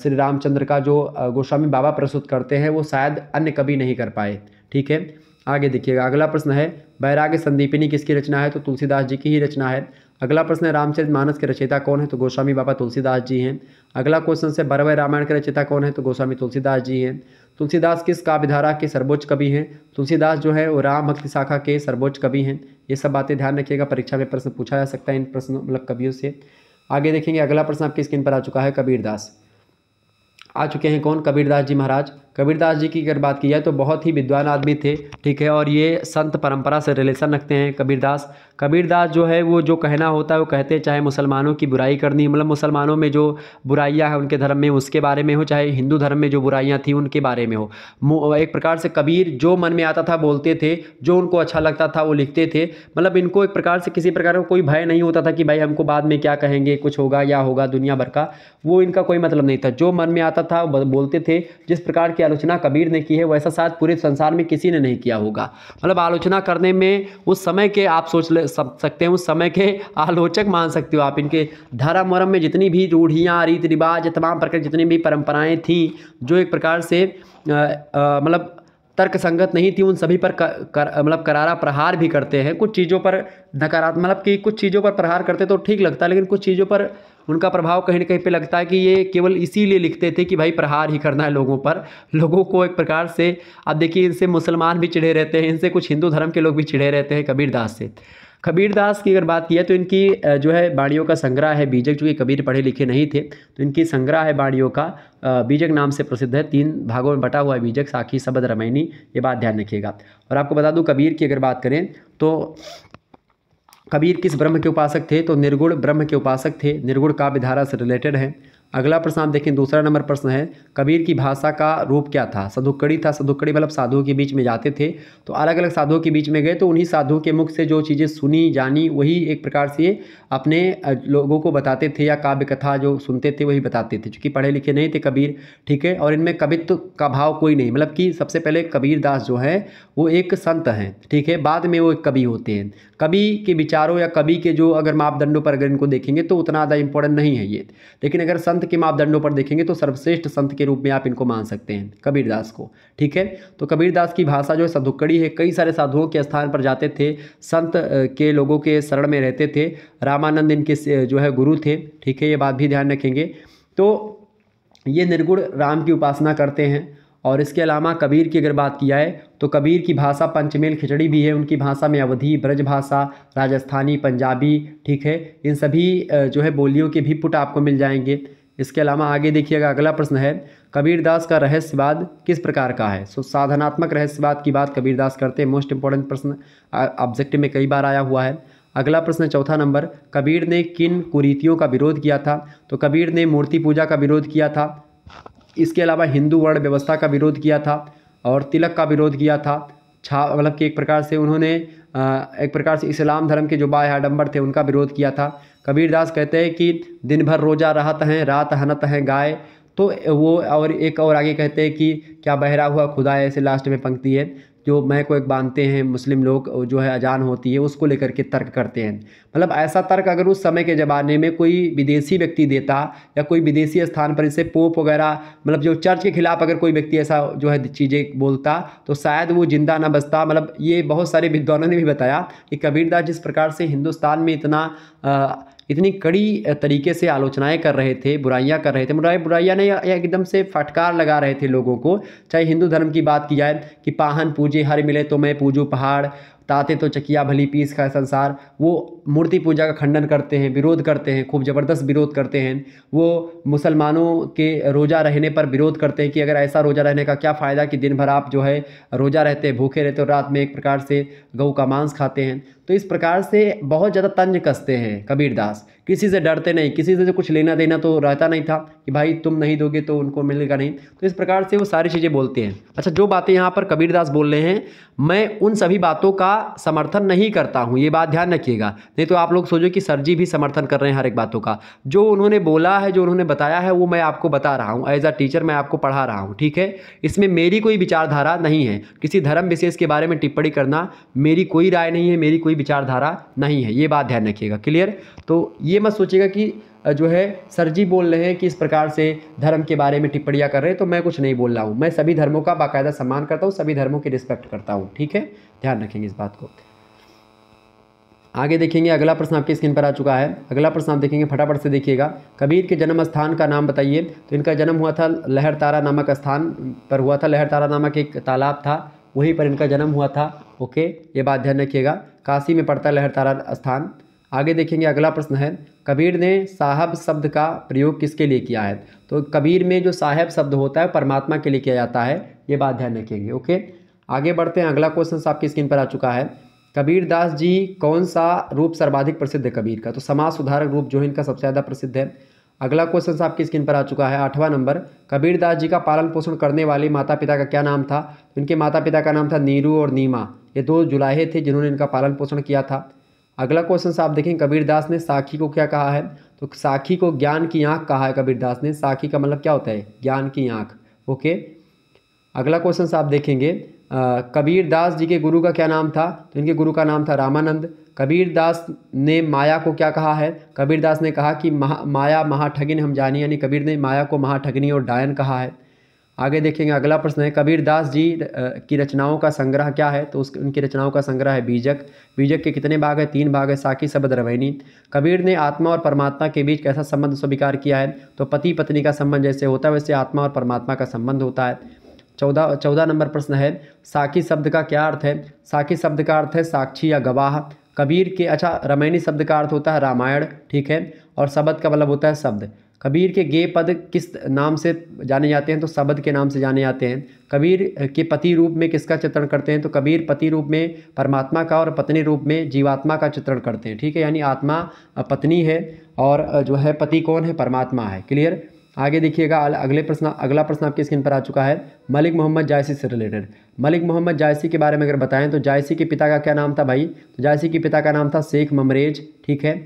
श्री रामचंद्र का जो गोस्वामी बाबा प्रस्तुत करते हैं वो शायद अन्य कभी नहीं कर पाए ठीक है आगे देखिएगा अगला प्रश्न है बैराग्य संदीपिनी किसकी रचना है तो तुलसीदास जी की ही रचना है अगला प्रश्न है रामचरित मानस के रचयिता कौन है तो गोस्वामी बाबा तुलसीदास जी हैं अगला क्वेश्चन से बरवय रामायण के रचयिता कौन है तो गोस्वामी तुलसीदास जी हैं तुलसीदास किस काव्यधारा के सर्वोच्च कवि हैं तुलसीदास जो है वो राम भक्ति शाखा के सर्वोच्च कवि हैं ये सब बातें ध्यान रखिएगा परीक्षा में प्रश्न पूछा जा सकता है इन प्रश्न मतलब कवियों से आगे देखेंगे अगला प्रश्न आपकी स्क्रीन पर आ चुका है कबीरदास आ चुके हैं कौन कबीरदास जी महाराज कबीरदास जी की अगर बात की जाए तो बहुत ही विद्वान आदमी थे ठीक है और ये संत परंपरा से रिलेशन रखते हैं कबीरदास कबीरदास जो है वो जो कहना होता है वो कहते हैं चाहे मुसलमानों की बुराई करनी मतलब मुसलमानों में जो बुराइयाँ हैं उनके धर्म में उसके बारे में हो चाहे हिंदू धर्म में जो बुराइयाँ थी उनके बारे में हो एक प्रकार से कबीर जो मन में आता था बोलते थे जो उनको अच्छा लगता था वो लिखते थे मतलब इनको एक प्रकार से किसी प्रकार का कोई भय नहीं होता था कि भाई हमको बाद में क्या कहेंगे कुछ होगा या होगा दुनिया भर का वो इनका कोई मतलब नहीं था जो मन में आता था बोलते थे जिस प्रकार के आलोचना कबीर ने की है वैसा शायद पूरे संसार में किसी ने नहीं किया होगा मतलब आलोचना करने में उस समय के आप सोच ले सकते हैं उस समय के आलोचक मान सकते हो आप इनके धर्म वर्म में जितनी भी रूढ़ियाँ रीति रिवाज तमाम प्रकार जितनी भी परंपराएं थीं जो एक प्रकार से मतलब तर्क संगत नहीं थी उन सभी पर कर, मतलब करारा प्रहार भी करते हैं कुछ चीज़ों पर नकारात्मक मतलब कि कुछ चीज़ों पर प्रहार करते तो ठीक लगता है लेकिन कुछ चीज़ों पर उनका प्रभाव कहीं ना कहीं पे लगता है कि ये केवल इसीलिए लिखते थे कि भाई प्रहार ही करना है लोगों पर लोगों को एक प्रकार से अब देखिए इनसे मुसलमान भी चिढ़े रहते हैं इनसे कुछ हिंदू धर्म के लोग भी चिढ़े रहते हैं कबीरदास से कबीर दास की अगर बात की है तो इनकी जो है बाणियों का संग्रह है बीजक जो कि कबीर पढ़े लिखे नहीं थे तो इनकी संग्रह है बाणियों का बीजक नाम से प्रसिद्ध है तीन भागों में बटा हुआ है बीजक साखी सबद रमैनी ये बात ध्यान रखिएगा और आपको बता दूँ कबीर की अगर बात करें तो कबीर किस ब्रह्म के उपासक थे तो निर्गुण ब्रह्म के उपासक थे निर्गुण काव्यधारा से रिलेटेड हैं अगला प्रश्न आप देखें दूसरा नंबर प्रश्न है कबीर की भाषा का रूप क्या था सदुक्कड़ी था सदुक्कड़ी मतलब साधुओं के बीच में जाते थे तो अलग अलग साधुओं के बीच में गए तो उन्हीं साधुओं के मुख से जो चीज़ें सुनी जानी वही एक प्रकार से अपने लोगों को बताते थे या काव्य कथा जो सुनते थे वही बताते थे चूँकि पढ़े लिखे नहीं थे कबीर ठीक है और इनमें कवित्व का भाव कोई नहीं मतलब कि सबसे पहले कबीर दास जो है वो एक संत हैं ठीक है बाद में वो एक कवि होते हैं कवि के विचारों या कवि के जो अगर मापदंडों पर अगर इनको देखेंगे तो उतना ज़्यादा इंपॉर्टेंट नहीं है ये लेकिन अगर संत के मापदंडों पर देखेंगे तो सर्वश्रेष्ठ संत के रूप में आप इनको मान सकते हैं कबीरदास को ठीक है तो कबीरदास की भाषा जो है सधुक्कड़ी है कई सारे साधुओं के स्थान पर जाते थे संत के लोगों के शरण में रहते थे रामानंद इनके जो है गुरु थे ठीक है ये बात भी ध्यान रखेंगे तो ये निर्गुण राम की उपासना करते हैं और इसके अलावा कबीर की अगर बात किया है तो कबीर की भाषा पंचमेल खिचड़ी भी है उनकी भाषा में अवधि ब्रज भाषा राजस्थानी पंजाबी ठीक है इन सभी जो है बोलियों के भी पुट आपको मिल जाएंगे इसके अलावा आगे देखिएगा अगला प्रश्न है कबीरदास का रहस्यवाद किस प्रकार का है सो साधनात्मक रहस्यवाद की बात कबीरदास करते हैं मोस्ट इंपॉर्टेंट प्रश्न ऑब्जेक्टिव में कई बार आया हुआ है अगला प्रश्न चौथा नंबर कबीर ने किन कुरीतियों का विरोध किया था तो कबीर ने मूर्ति पूजा का विरोध किया था इसके अलावा हिंदू वर्ण व्यवस्था का विरोध किया था और तिलक का विरोध किया था छा मतलब कि एक प्रकार से उन्होंने एक प्रकार से इस्लाम धर्म के जो बाय आडम्बर थे उनका विरोध किया था कबीरदास कहते हैं कि दिन भर रोजा रहत हैं रात हनत हैं गाय तो वो और एक और आगे कहते हैं कि क्या बहरा हुआ खुदा ऐसे लास्ट में पंक्ति है जो मैं को एक बांधते हैं मुस्लिम लोग जो है अजान होती है उसको लेकर के तर्क करते हैं मतलब ऐसा तर्क अगर उस समय के ज़माने में कोई विदेशी व्यक्ति देता या कोई विदेशी स्थान पर इसे पोप वगैरह मतलब जो चर्च के खिलाफ अगर कोई व्यक्ति ऐसा जो है चीज़ें बोलता तो शायद वो ज़िंदा ना बचता मतलब ये बहुत सारे विद्वानों ने भी बताया कि कबीरदास जिस प्रकार से हिंदुस्तान में इतना आ, इतनी कड़ी तरीके से आलोचनाएं कर रहे थे बुराइयां कर रहे थे बुराई बुराइयां ने एकदम से फटकार लगा रहे थे लोगों को चाहे हिंदू धर्म की बात की जाए कि पाहन पूजे हर मिले तो मैं पूजू पहाड़ ताते तो चकिया भली पीस का संसार वो मूर्ति पूजा का खंडन करते हैं विरोध करते हैं खूब ज़बरदस्त विरोध करते हैं वो मुसलमानों के रोज़ा रहने पर विरोध करते हैं कि अगर ऐसा रोज़ा रहने का क्या फ़ायदा कि दिन भर आप जो है रोज़ा रहते हैं भूखे रहते हो रात में एक प्रकार से गऊ का मांस खाते हैं तो इस प्रकार से बहुत ज़्यादा तंज कसते हैं कबीरदास किसी से डरते नहीं किसी से कुछ लेना देना तो रहता नहीं था कि भाई तुम नहीं दोगे तो उनको मिलेगा नहीं तो इस प्रकार से वो सारी चीज़ें बोलते हैं अच्छा जो बातें यहाँ पर कबीरदास बोल रहे हैं मैं उन सभी बातों का समर्थन नहीं करता हूँ ये बात ध्यान रखिएगा नहीं तो आप लोग सोचो कि सर जी भी समर्थन कर रहे हैं हर एक बातों का जो उन्होंने बोला है जो उन्होंने बताया है वो मैं आपको बता रहा हूँ एज अ टीचर मैं आपको पढ़ा रहा हूँ ठीक है इसमें मेरी कोई विचारधारा नहीं है किसी धर्म विशेष के बारे में टिप्पणी करना मेरी कोई राय नहीं है मेरी कोई विचारधारा नहीं है ये बात ध्यान रखिएगा क्लियर तो ये ये मत सोचिएगा कि जो है सर जी बोल रहे हैं कि इस प्रकार से धर्म के बारे में टिप्पणियाँ कर रहे हैं तो मैं कुछ नहीं बोल रहा हूँ मैं सभी धर्मों का बाकायदा सम्मान करता हूँ सभी धर्मों की रिस्पेक्ट करता हूँ ठीक है ध्यान रखेंगे इस बात को आगे देखेंगे अगला प्रश्न आपके स्क्रीन पर आ चुका है अगला प्रश्न आप देखेंगे फटाफट से देखिएगा कबीर के जन्म स्थान का नाम बताइए तो इनका जन्म हुआ था लहर तारा नामक स्थान पर हुआ था लहर तारा नामक एक तालाब था वहीं पर इनका जन्म हुआ था ओके ये बात ध्यान रखिएगा काशी में पड़ता लहर तारा स्थान आगे देखेंगे अगला प्रश्न है कबीर ने साहब शब्द का प्रयोग किसके लिए किया है तो कबीर में जो साहब शब्द होता है परमात्मा के लिए किया जाता है ये बात ध्यान रखेंगे ओके आगे बढ़ते हैं अगला क्वेश्चन आपकी स्क्रीन पर आ चुका है कबीर दास जी कौन सा रूप सर्वाधिक प्रसिद्ध है कबीर का तो समाज सुधारक रूप जो है इनका सबसे ज़्यादा प्रसिद्ध है अगला क्वेश्चन आपकी स्क्रीन पर आ चुका है आठवां नंबर कबीर दास जी का पालन पोषण करने वाले माता पिता का क्या नाम था तो इनके माता पिता का नाम था नीरू और नीमा ये दो जुलाहे थे जिन्होंने इनका पालन पोषण किया था अगला क्वेश्चन आप देखें कबीरदास ने साखी को क्या कहा है तो साखी को ज्ञान की आँख कहा है कबीरदास ने साखी का मतलब क्या होता है ज्ञान की आँख ओके अगला क्वेश्चन आप देखेंगे कबीरदास जी के गुरु का क्या नाम था तो इनके गुरु का नाम था रामानंद कबीरदास ने माया को क्या कहा है कबीरदास ने कहा कि महा, माया महाठगिन हम जानी यानी कबीर ने माया को महाठगिनी और डायन कहा है आगे देखेंगे अगला प्रश्न है कबीर दास जी की रचनाओं का संग्रह क्या है तो उस उनकी रचनाओं का संग्रह है बीजक बीजक के कितने भाग है तीन भाग है साकी शब्द रवैनी कबीर ने आत्मा और परमात्मा के बीच कैसा संबंध स्वीकार किया है तो पति पत्नी का संबंध जैसे होता है वैसे आत्मा और परमात्मा का संबंध होता है चौदह चौदह नंबर प्रश्न है साकी शब्द का क्या अर्थ है साकी शब्द का अर्थ है साक्षी या गवाह कबीर के अच्छा रमैनी शब्द का अर्थ होता है रामायण ठीक है और शब्द का मतलब होता है शब्द कबीर के गे पद किस नाम से जाने जाते हैं तो सबद के नाम से जाने जाते हैं कबीर के पति रूप में किसका चित्रण करते हैं तो कबीर पति रूप में परमात्मा का और पत्नी रूप में जीवात्मा का चित्रण करते हैं ठीक है यानी आत्मा पत्नी है और जो है पति कौन है परमात्मा है क्लियर आगे देखिएगा अगले प्रश्न अगला प्रश्न आपके स्क्रीन पर आ चुका है मलिक मोहम्मद जायसी से रिलेटेड मलिक मोहम्मद जायसी के बारे में अगर बताएं तो जायसी के पिता का क्या नाम था भाई तो जायसी के पिता का नाम था शेख ममरेज ठीक है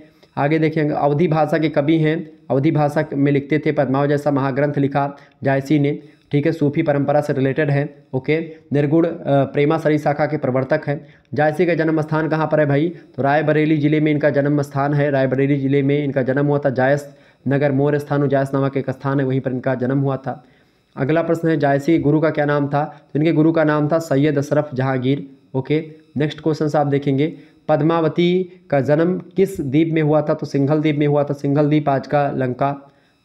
आगे देखेंगे अवधि भाषा के कवि हैं अवधि भाषा में लिखते थे पदमाव जैसा महाग्रंथ लिखा जायसी ने ठीक है सूफी परंपरा से रिलेटेड है ओके निर्गुण प्रेमा सरी शाखा के प्रवर्तक है जायसी का जन्म स्थान कहाँ पर है भाई तो रायबरेली ज़िले में इनका जन्म स्थान है रायबरेली ज़िले में इनका जन्म हुआ था जायस नगर मोर स्थान जायस नामक एक स्थान है वहीं पर इनका जन्म हुआ था अगला प्रश्न है जायसी गुरु का क्या नाम था तो इनके गुरु का नाम था Syed Ashraf Jahangir okay next question आप देखेंगे पद्मावती का जन्म किस द्वीप में हुआ था तो सिंघल द्वीप में हुआ था सिंघल द्वीप आज का लंका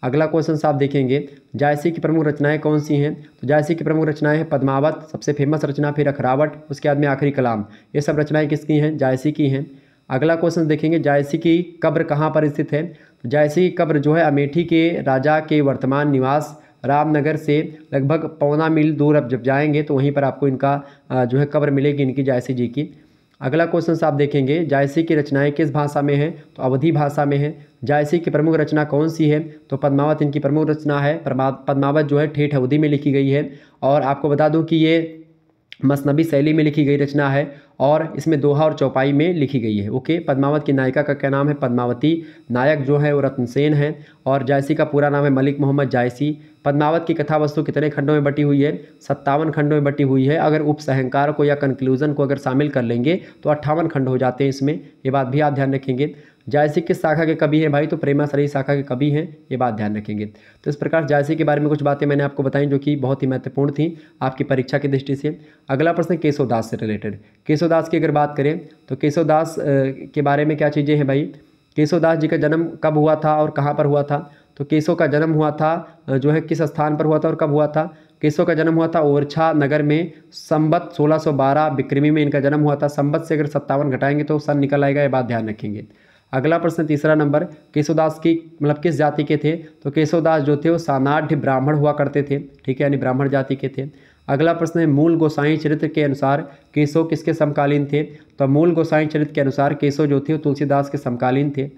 अगला क्वेश्चन आप देखेंगे जायसी की प्रमुख रचनाएं कौन सी हैं तो जायसी की प्रमुख रचनाएं हैं पद्मावत सबसे फेमस रचना फिर अखरावट उसके बाद में आखिरी कलाम ये सब रचनाएं किसकी हैं जायसी की हैं अगला क्वेश्चन देखेंगे जायसी की कब्र कहाँ पर स्थित है तो जायसी की कब्र जो है अमेठी के राजा के वर्तमान निवास रामनगर से लगभग पौना मील दूर अब जब जाएंगे तो वहीं पर आपको इनका जो है कब्र मिलेगी इनकी जायसी जी की अगला क्वेश्चन आप देखेंगे जायसी की रचनाएं किस भाषा में हैं तो अवधि भाषा में है जायसी की प्रमुख रचना कौन सी है तो पद्मावत इनकी प्रमुख रचना है पद्मावत जो है ठेठ अवधि में लिखी गई है और आपको बता दूं कि ये मसनबी शैली में लिखी गई रचना है और इसमें दोहा और चौपाई में लिखी गई है ओके पद्मावत की नायिका का क्या नाम है पद्मावती नायक जो है वो रत्नसेन है और जायसी का पूरा नाम है मलिक मोहम्मद जायसी पद्मावत की कथा वस्तु कितने खंडों में बटी हुई है सत्तावन खंडों में बटी हुई है अगर उपसहंकार को या कंक्लूजन को अगर शामिल कर लेंगे तो अट्ठावन खंड हो जाते हैं इसमें ये बात भी आप ध्यान रखेंगे जायसी किस शाखा के कवि हैं भाई तो प्रेमा सरी शाखा के कवि हैं ये बात ध्यान रखेंगे तो इस प्रकार जायसी के बारे में कुछ बातें मैंने आपको बताई जो कि बहुत ही महत्वपूर्ण थी आपकी परीक्षा की दृष्टि से अगला प्रश्न केशवदास से रिलेटेड केशवदास की अगर बात करें तो केशवदास के बारे में क्या चीज़ें हैं भाई केशवदास जी का जन्म कब हुआ था और कहाँ पर हुआ था तो केशव का जन्म हुआ था जो है किस स्थान पर हुआ था और कब हुआ था केशव का जन्म हुआ था ओरछा नगर में संबत 1612 सौ में इनका जन्म हुआ था संबत से अगर सत्तावन घटाएंगे तो सन निकल आएगा ये बात ध्यान रखेंगे अगला प्रश्न तीसरा नंबर केशवदास की मतलब किस जाति के थे तो केशवदास जो थे वो सानाढ़ ब्राह्मण हुआ करते थे ठीक है यानी ब्राह्मण जाति के थे अगला प्रश्न है मूल गोसाई चरित्र के अनुसार केशव किसके समकालीन थे तो मूल गोसाई चरित्र के अनुसार केशव जो थे वो तुलसीदास के समकालीन थे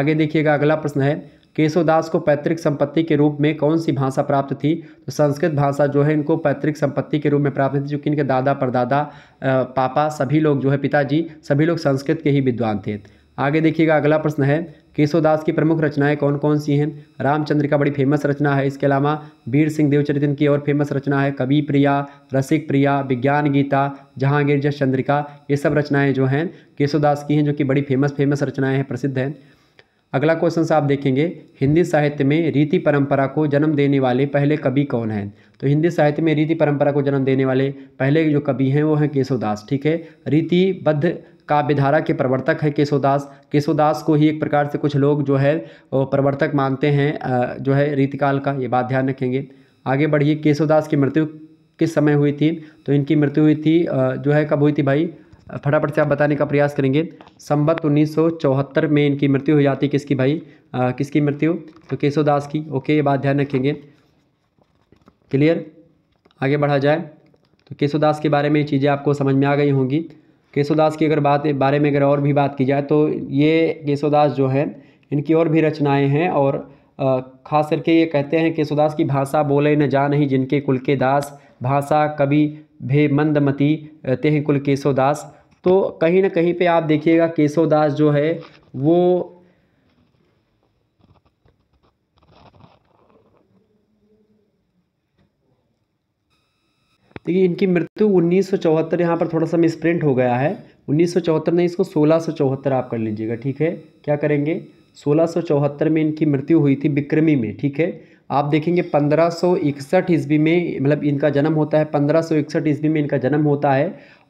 आगे देखिएगा अगला प्रश्न है केशवदास को पैतृक संपत्ति के रूप में कौन सी भाषा प्राप्त थी तो संस्कृत भाषा जो है इनको पैतृक संपत्ति के रूप में प्राप्त थी क्योंकि इनके दादा परदादा पापा सभी लोग जो है पिताजी सभी लोग संस्कृत के ही विद्वान थे आगे देखिएगा अगला प्रश्न है केशवदास की प्रमुख रचनाएं कौन कौन सी हैं रामचंद्र का बड़ी फेमस रचना है इसके अलावा वीर सिंह देवचरितन की और फेमस रचना है कवि प्रिया रसिक प्रिया विज्ञान गीता जहांगीर जस चंद्रिका ये सब रचनाएं जो हैं केशवदास की हैं जो कि बड़ी फेमस फेमस रचनाएं हैं प्रसिद्ध हैं अगला क्वेश्चन आप देखेंगे हिंदी साहित्य में रीति परंपरा को जन्म देने वाले पहले कवि कौन हैं तो हिंदी साहित्य में रीति परंपरा को जन्म देने वाले पहले जो कवि हैं वो हैं केशवदास ठीक है रीतिबद्ध काव्यधारा के प्रवर्तक है केशोदास केशोदास को ही एक प्रकार से कुछ लोग जो है प्रवर्तक मानते हैं जो है रीतिकाल का ये बात ध्यान रखेंगे आगे बढ़िए केशोदास की मृत्यु किस समय हुई थी तो इनकी मृत्यु हुई थी जो है कब हुई थी भाई फटाफट से आप बताने का प्रयास करेंगे संबत उन्नीस में इनकी मृत्यु हो जाती किसकी भाई आ, किसकी मृत्यु तो केशोदास की ओके ये बात ध्यान रखेंगे क्लियर आगे बढ़ा जाए तो केशोदास के बारे में चीज़ें आपको समझ में आ गई होंगी केशवदास की अगर बात बारे में अगर और भी बात की जाए तो ये केशवदास जो है इनकी और भी रचनाएँ हैं और ख़ास करके ये कहते हैं केशवदास की भाषा बोले न जा नहीं जिनके कुल के दास भाषा कभी भे मंदमती हैं कुल केशवदास तो कहीं ना कहीं पे आप देखिएगा केशवदास जो है वो देखिए इनकी मृत्यु उन्नीस सौ चौहत्तर यहाँ पर थोड़ा सा मिसप्रिंट हो गया है उन्नीस सौ चौहत्तर नहीं इसको सोलह सौ चौहत्तर आप कर लीजिएगा ठीक है क्या करेंगे सोलह सौ चौहत्तर में इनकी मृत्यु हुई थी बिक्रमी में ठीक है आप देखेंगे पंद्रह सौ इकसठ ईस्वी में मतलब इनका जन्म होता है पंद्रह सौ इकसठ ईस्वी में इनका जन्म होता है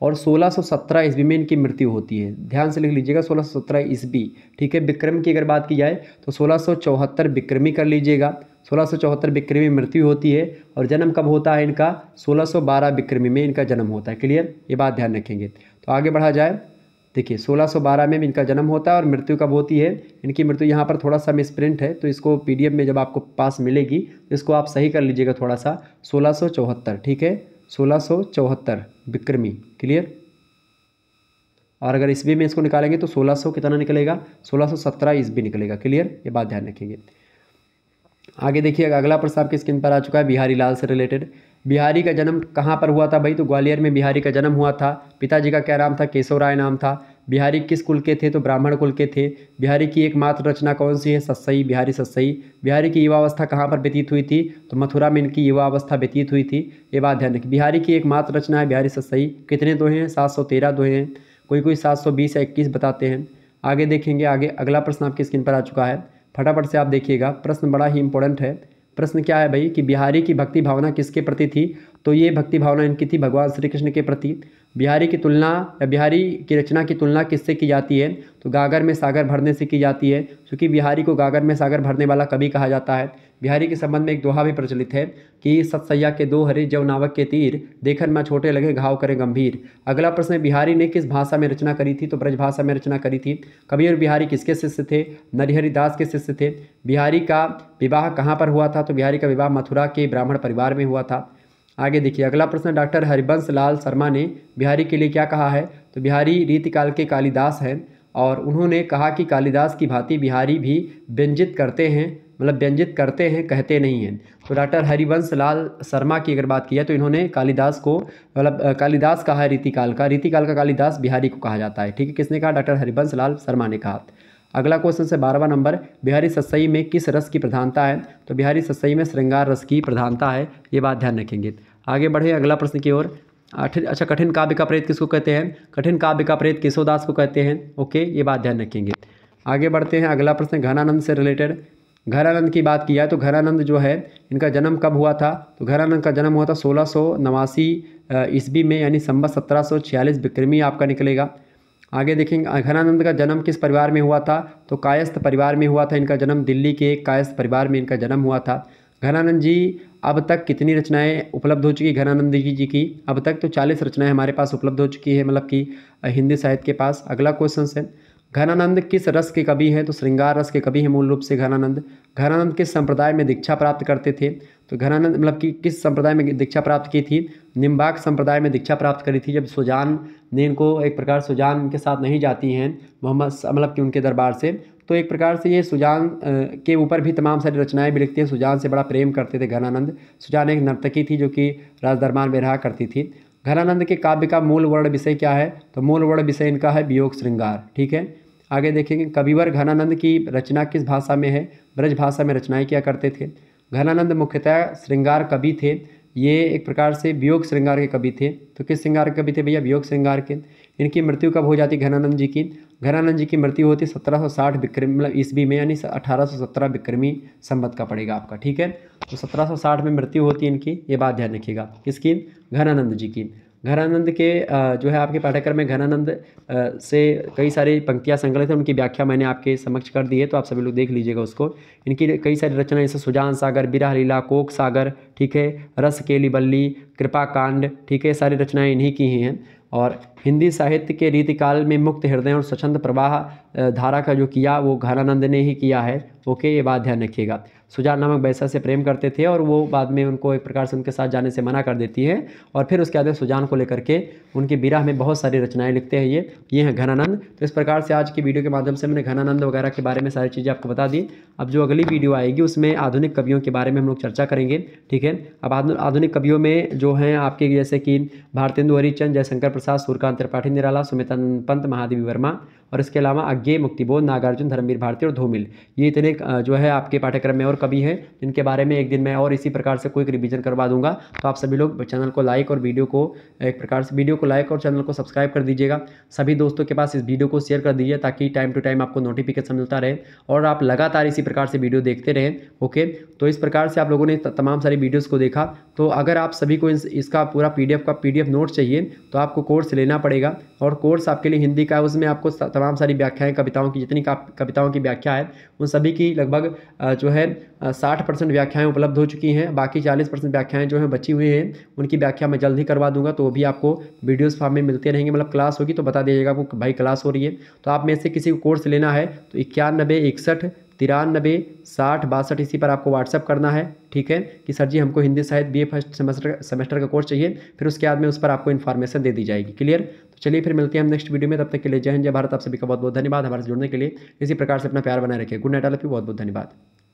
और सोलह सौ सत्रह ईस्वी में इनकी मृत्यु होती है ध्यान से लिख लीजिएगा सोलह सौ सत्रह ईस्वी ठीक है विक्रम की अगर बात की जाए तो सोलह सौ चौहत्तर विक्रमी कर लीजिएगा सोलह विक्रमी मृत्यु होती है और जन्म कब होता है इनका 1612 विक्रमी में इनका जन्म होता है क्लियर ये बात ध्यान रखेंगे तो आगे बढ़ा जाए देखिए 1612 में इनका जन्म होता है और मृत्यु कब होती है इनकी मृत्यु यहाँ पर थोड़ा सा मिसप्रिंट है तो इसको पी में जब आपको पास मिलेगी तो इसको आप सही कर लीजिएगा थोड़ा सा सोलह ठीक है सोलह विक्रमी क्लियर और अगर भी में इसको निकालेंगे तो 1600 कितना निकलेगा 1617 ईस्वी निकलेगा क्लियर ये बात ध्यान रखेंगे आगे देखिए अगला प्रश्न आपके स्क्रीन पर आ चुका है बिहारी लाल से रिलेटेड बिहारी का जन्म कहाँ पर हुआ था भाई तो ग्वालियर में बिहारी का जन्म हुआ था पिताजी का क्या नाम था केशव राय नाम था बिहारी किस कुल के थे तो ब्राह्मण कुल के थे बिहारी की एकमात्र रचना कौन सी है सत्सई बिहारी सत्सई बिहारी की युवावस्था कहाँ पर व्यतीत हुई थी तो मथुरा में इनकी युवावस्था व्यतीत हुई थी ये बात ध्यान रखिए बिहारी की एकमात्र रचना है बिहारी सत्सई कितने दोहे हैं सात सौ तेरह दोहे हैं कोई कोई सात सौ बीस या इक्कीस बताते हैं आगे देखेंगे आगे अगला प्रश्न आपकी स्क्रीन पर आ चुका है फटाफट से आप देखिएगा प्रश्न बड़ा ही इंपॉर्टेंट है प्रश्न क्या है भाई कि बिहारी की भक्ति भावना किसके प्रति थी तो ये भक्ति भावना इनकी थी भगवान श्री कृष्ण के प्रति बिहारी की तुलना या बिहारी की रचना की तुलना किससे की जाती है तो गागर में सागर भरने से की जाती है क्योंकि बिहारी को गागर में सागर भरने वाला कवि कहा जाता है बिहारी के संबंध में एक दोहा भी प्रचलित है कि सतसैया के दो हरे जव नावक के तीर देखन में छोटे लगे घाव करें गंभीर अगला प्रश्न है बिहारी ने किस भाषा में रचना करी थी तो ब्रज भाषा में रचना करी थी कबीर बिहारी किसके शिष्य थे नरिहरिदास दास के शिष्य थे बिहारी का विवाह कहाँ पर हुआ था तो बिहारी का विवाह मथुरा के ब्राह्मण परिवार में हुआ था आगे देखिए अगला प्रश्न डॉक्टर हरिवंश लाल शर्मा ने बिहारी के लिए क्या कहा है तो बिहारी रीतिकाल के कालिदास हैं और उन्होंने कहा कि कालिदास की भांति बिहारी भी व्यंजित करते हैं मतलब व्यंजित करते हैं कहते नहीं हैं तो डॉक्टर हरिवंश लाल शर्मा की अगर बात किया तो इन्होंने कालिदास को मतलब कालिदास कहा है रीतिकाल का रीतिकाल का कालिदास बिहारी को कहा जाता है ठीक है किसने कहा डॉक्टर हरिवंश लाल शर्मा ने कहा अगला क्वेश्चन से बारहवा नंबर बिहारी ससई में किस रस की प्रधानता है तो बिहारी ससई में श्रृंगार रस की प्रधानता है ये बात ध्यान रखेंगे आगे बढ़े अगला प्रश्न की ओर अच्छा कठिन काव्य का प्रेत किसको कहते हैं कठिन काव्य का प्रेत केशोदास को कहते हैं ओके ये बात ध्यान रखेंगे आगे बढ़ते हैं अगला प्रश्न घनानंद से रिलेटेड घरानंद की बात किया तो घरानंद जो है इनका जन्म कब हुआ था तो घरानंद का जन्म हुआ था सोलह सौ नवासी ईस्वी में यानी संबत सत्रह सौ छियालीस विक्रमी आपका निकलेगा आगे देखेंगे घरानंद का जन्म किस परिवार में हुआ था तो कायस्थ परिवार में हुआ था इनका जन्म दिल्ली के एक कायस्थ परिवार में इनका जन्म हुआ था घनानंद जी अब तक कितनी रचनाएं उपलब्ध हो चुकी घनानंद जी की अब तक तो चालीस रचनाएं हमारे पास उपलब्ध हो चुकी है मतलब कि हिंदी साहित्य के पास अगला क्वेश्चन है घनानंद किस रस के कवि हैं तो श्रृंगार रस के कवि हैं मूल रूप से घनानंद घनानंद किस संप्रदाय में दीक्षा प्राप्त करते थे तो घनानंद मतलब कि किस संप्रदाय में दीक्षा प्राप्त की थी निम्बाक संप्रदाय में दीक्षा प्राप्त करी थी जब सुजान ने इनको एक प्रकार सुजान के साथ नहीं जाती हैं मोहम्मद मतलब कि उनके दरबार से तो एक प्रकार से ये सुजान के ऊपर भी तमाम सारी रचनाएं भी लिखती हैं सुजान से बड़ा प्रेम करते थे घनानंद सुजान एक नर्तकी थी जो कि राजदरबार में रहा करती थी घनानंद के काव्य का मूल वर्ण विषय क्या है तो मूल वर्ण विषय इनका है वियोग श्रृंगार ठीक है आगे देखेंगे कविवर घनानंद की रचना किस भाषा में है ब्रज भाषा में रचनाएं किया करते थे घनानंद मुख्यतः श्रृंगार कवि थे ये एक प्रकार से वियोग श्रृंगार के कवि थे तो किस श्रृंगार के कवि थे भैया वियोग श्रृंगार के इनकी मृत्यु कब हो जाती घनानंद जी की घनानंद जी की मृत्यु होती है सत्रह सौ साठ विक्रम मतलब ईस्वी में यानी अठारह सौ सत्रह विक्रमी संबत का पड़ेगा आपका ठीक है तो सत्रह सौ साठ में मृत्यु होती है इनकी ये बात ध्यान रखिएगा किसकी घनानंद जी की घनानंद के जो है आपके पाठ्यक्रम में घनानंद से कई सारी पंक्तियाँ संकलित हैं उनकी व्याख्या मैंने आपके समक्ष कर दी है तो आप सभी लोग देख लीजिएगा उसको इनकी कई सारी रचना जैसे सुजान सागर बिरा लीला कोक सागर ठीक है रस केली बल्ली कृपा कांड ठीक है सारी रचनाएँ इन्हीं की ही हैं और हिंदी साहित्य के रीतिकाल में मुक्त हृदय और स्वच्छंद प्रवाह धारा का जो किया वो घानानंद ने ही किया है ओके ये बात ध्यान रखिएगा सुजान नामक बैसा से प्रेम करते थे और वो बाद में उनको एक प्रकार से उनके साथ जाने से मना कर देती है और फिर उसके बाद सुजान को लेकर के उनकी बिराह में बहुत सारी रचनाएँ लिखते हैं ये ये हैं घनानंद तो इस प्रकार से आज की वीडियो के माध्यम से मैंने घनानंद वगैरह के बारे में सारी चीज़ें आपको बता दी अब जो अगली वीडियो आएगी उसमें आधुनिक कवियों के बारे में हम लोग चर्चा करेंगे ठीक है अब आधुनिक कवियों में जो हैं आपके जैसे कि भारतेंदु हरिचंद जयशंकर प्रसाद सूर्यकांत त्रिपाठी निराला सुमिता पंत महादेवी वर्मा और इसके अलावा अज्ञे मुक्तिबोध नागार्जुन धर्मवीर भारती और धूमिल ये इतने जो है आपके पाठ्यक्रम में और कभी हैं जिनके बारे में एक दिन मैं और इसी प्रकार से कोई रिविजन करवा दूंगा तो आप सभी लोग चैनल को लाइक और वीडियो को एक प्रकार से वीडियो को लाइक और चैनल को सब्सक्राइब कर दीजिएगा सभी दोस्तों के पास इस वीडियो को शेयर कर दीजिए ताकि टाइम टू टाइम आपको नोटिफिकेशन मिलता रहे और आप लगातार इसी प्रकार से वीडियो देखते रहें ओके तो इस प्रकार से आप लोगों ने तमाम सारी वीडियोज़ को देखा तो अगर आप सभी को इसका पूरा पी का पी नोट चाहिए तो आपको कोर्स लेना पड़ेगा और कोर्स आपके लिए हिंदी का उसमें आपको तमाम सारी व्याख्याएँ कविताओं की जितनी कविताओं की व्याख्या है उन सभी की लगभग जो है साठ परसेंट व्याख्याएँ उपलब्ध हो चुकी हैं बाकी चालीस परसेंट व्याख्याएँ जो हैं बची हुई हैं उनकी व्याख्या मैं जल्द ही करवा दूंगा तो वो भी आपको वीडियोज़ फॉर्म में मिलते रहेंगे मतलब क्लास होगी तो बता दीजिएगा आपको भाई क्लास हो रही है तो आप में से किसी को कोर्स लेना है तो इक्यानबे इकसठ तिरानबे साठ बासठ इसी पर आपको व्हाट्सअप करना है ठीक है कि सर जी हमको हिंदी साहित्य बी फर्स्ट सेमेस्टर सेमेस्टर का कोर्स चाहिए फिर उसके बाद में उस पर आपको इन्फॉर्मेशन दे दी जाएगी क्लियर तो चलिए फिर मिलते हैं हम नेक्स्ट वीडियो में तब तक के लिए जय हिंद जय भारत आप सभी का बहुत बहुत धन्यवाद हमारे से जुड़ने के लिए इसी प्रकार से अपना प्यार बनाए रखिए गुड नाइट आल बहुत बहुत धन्यवाद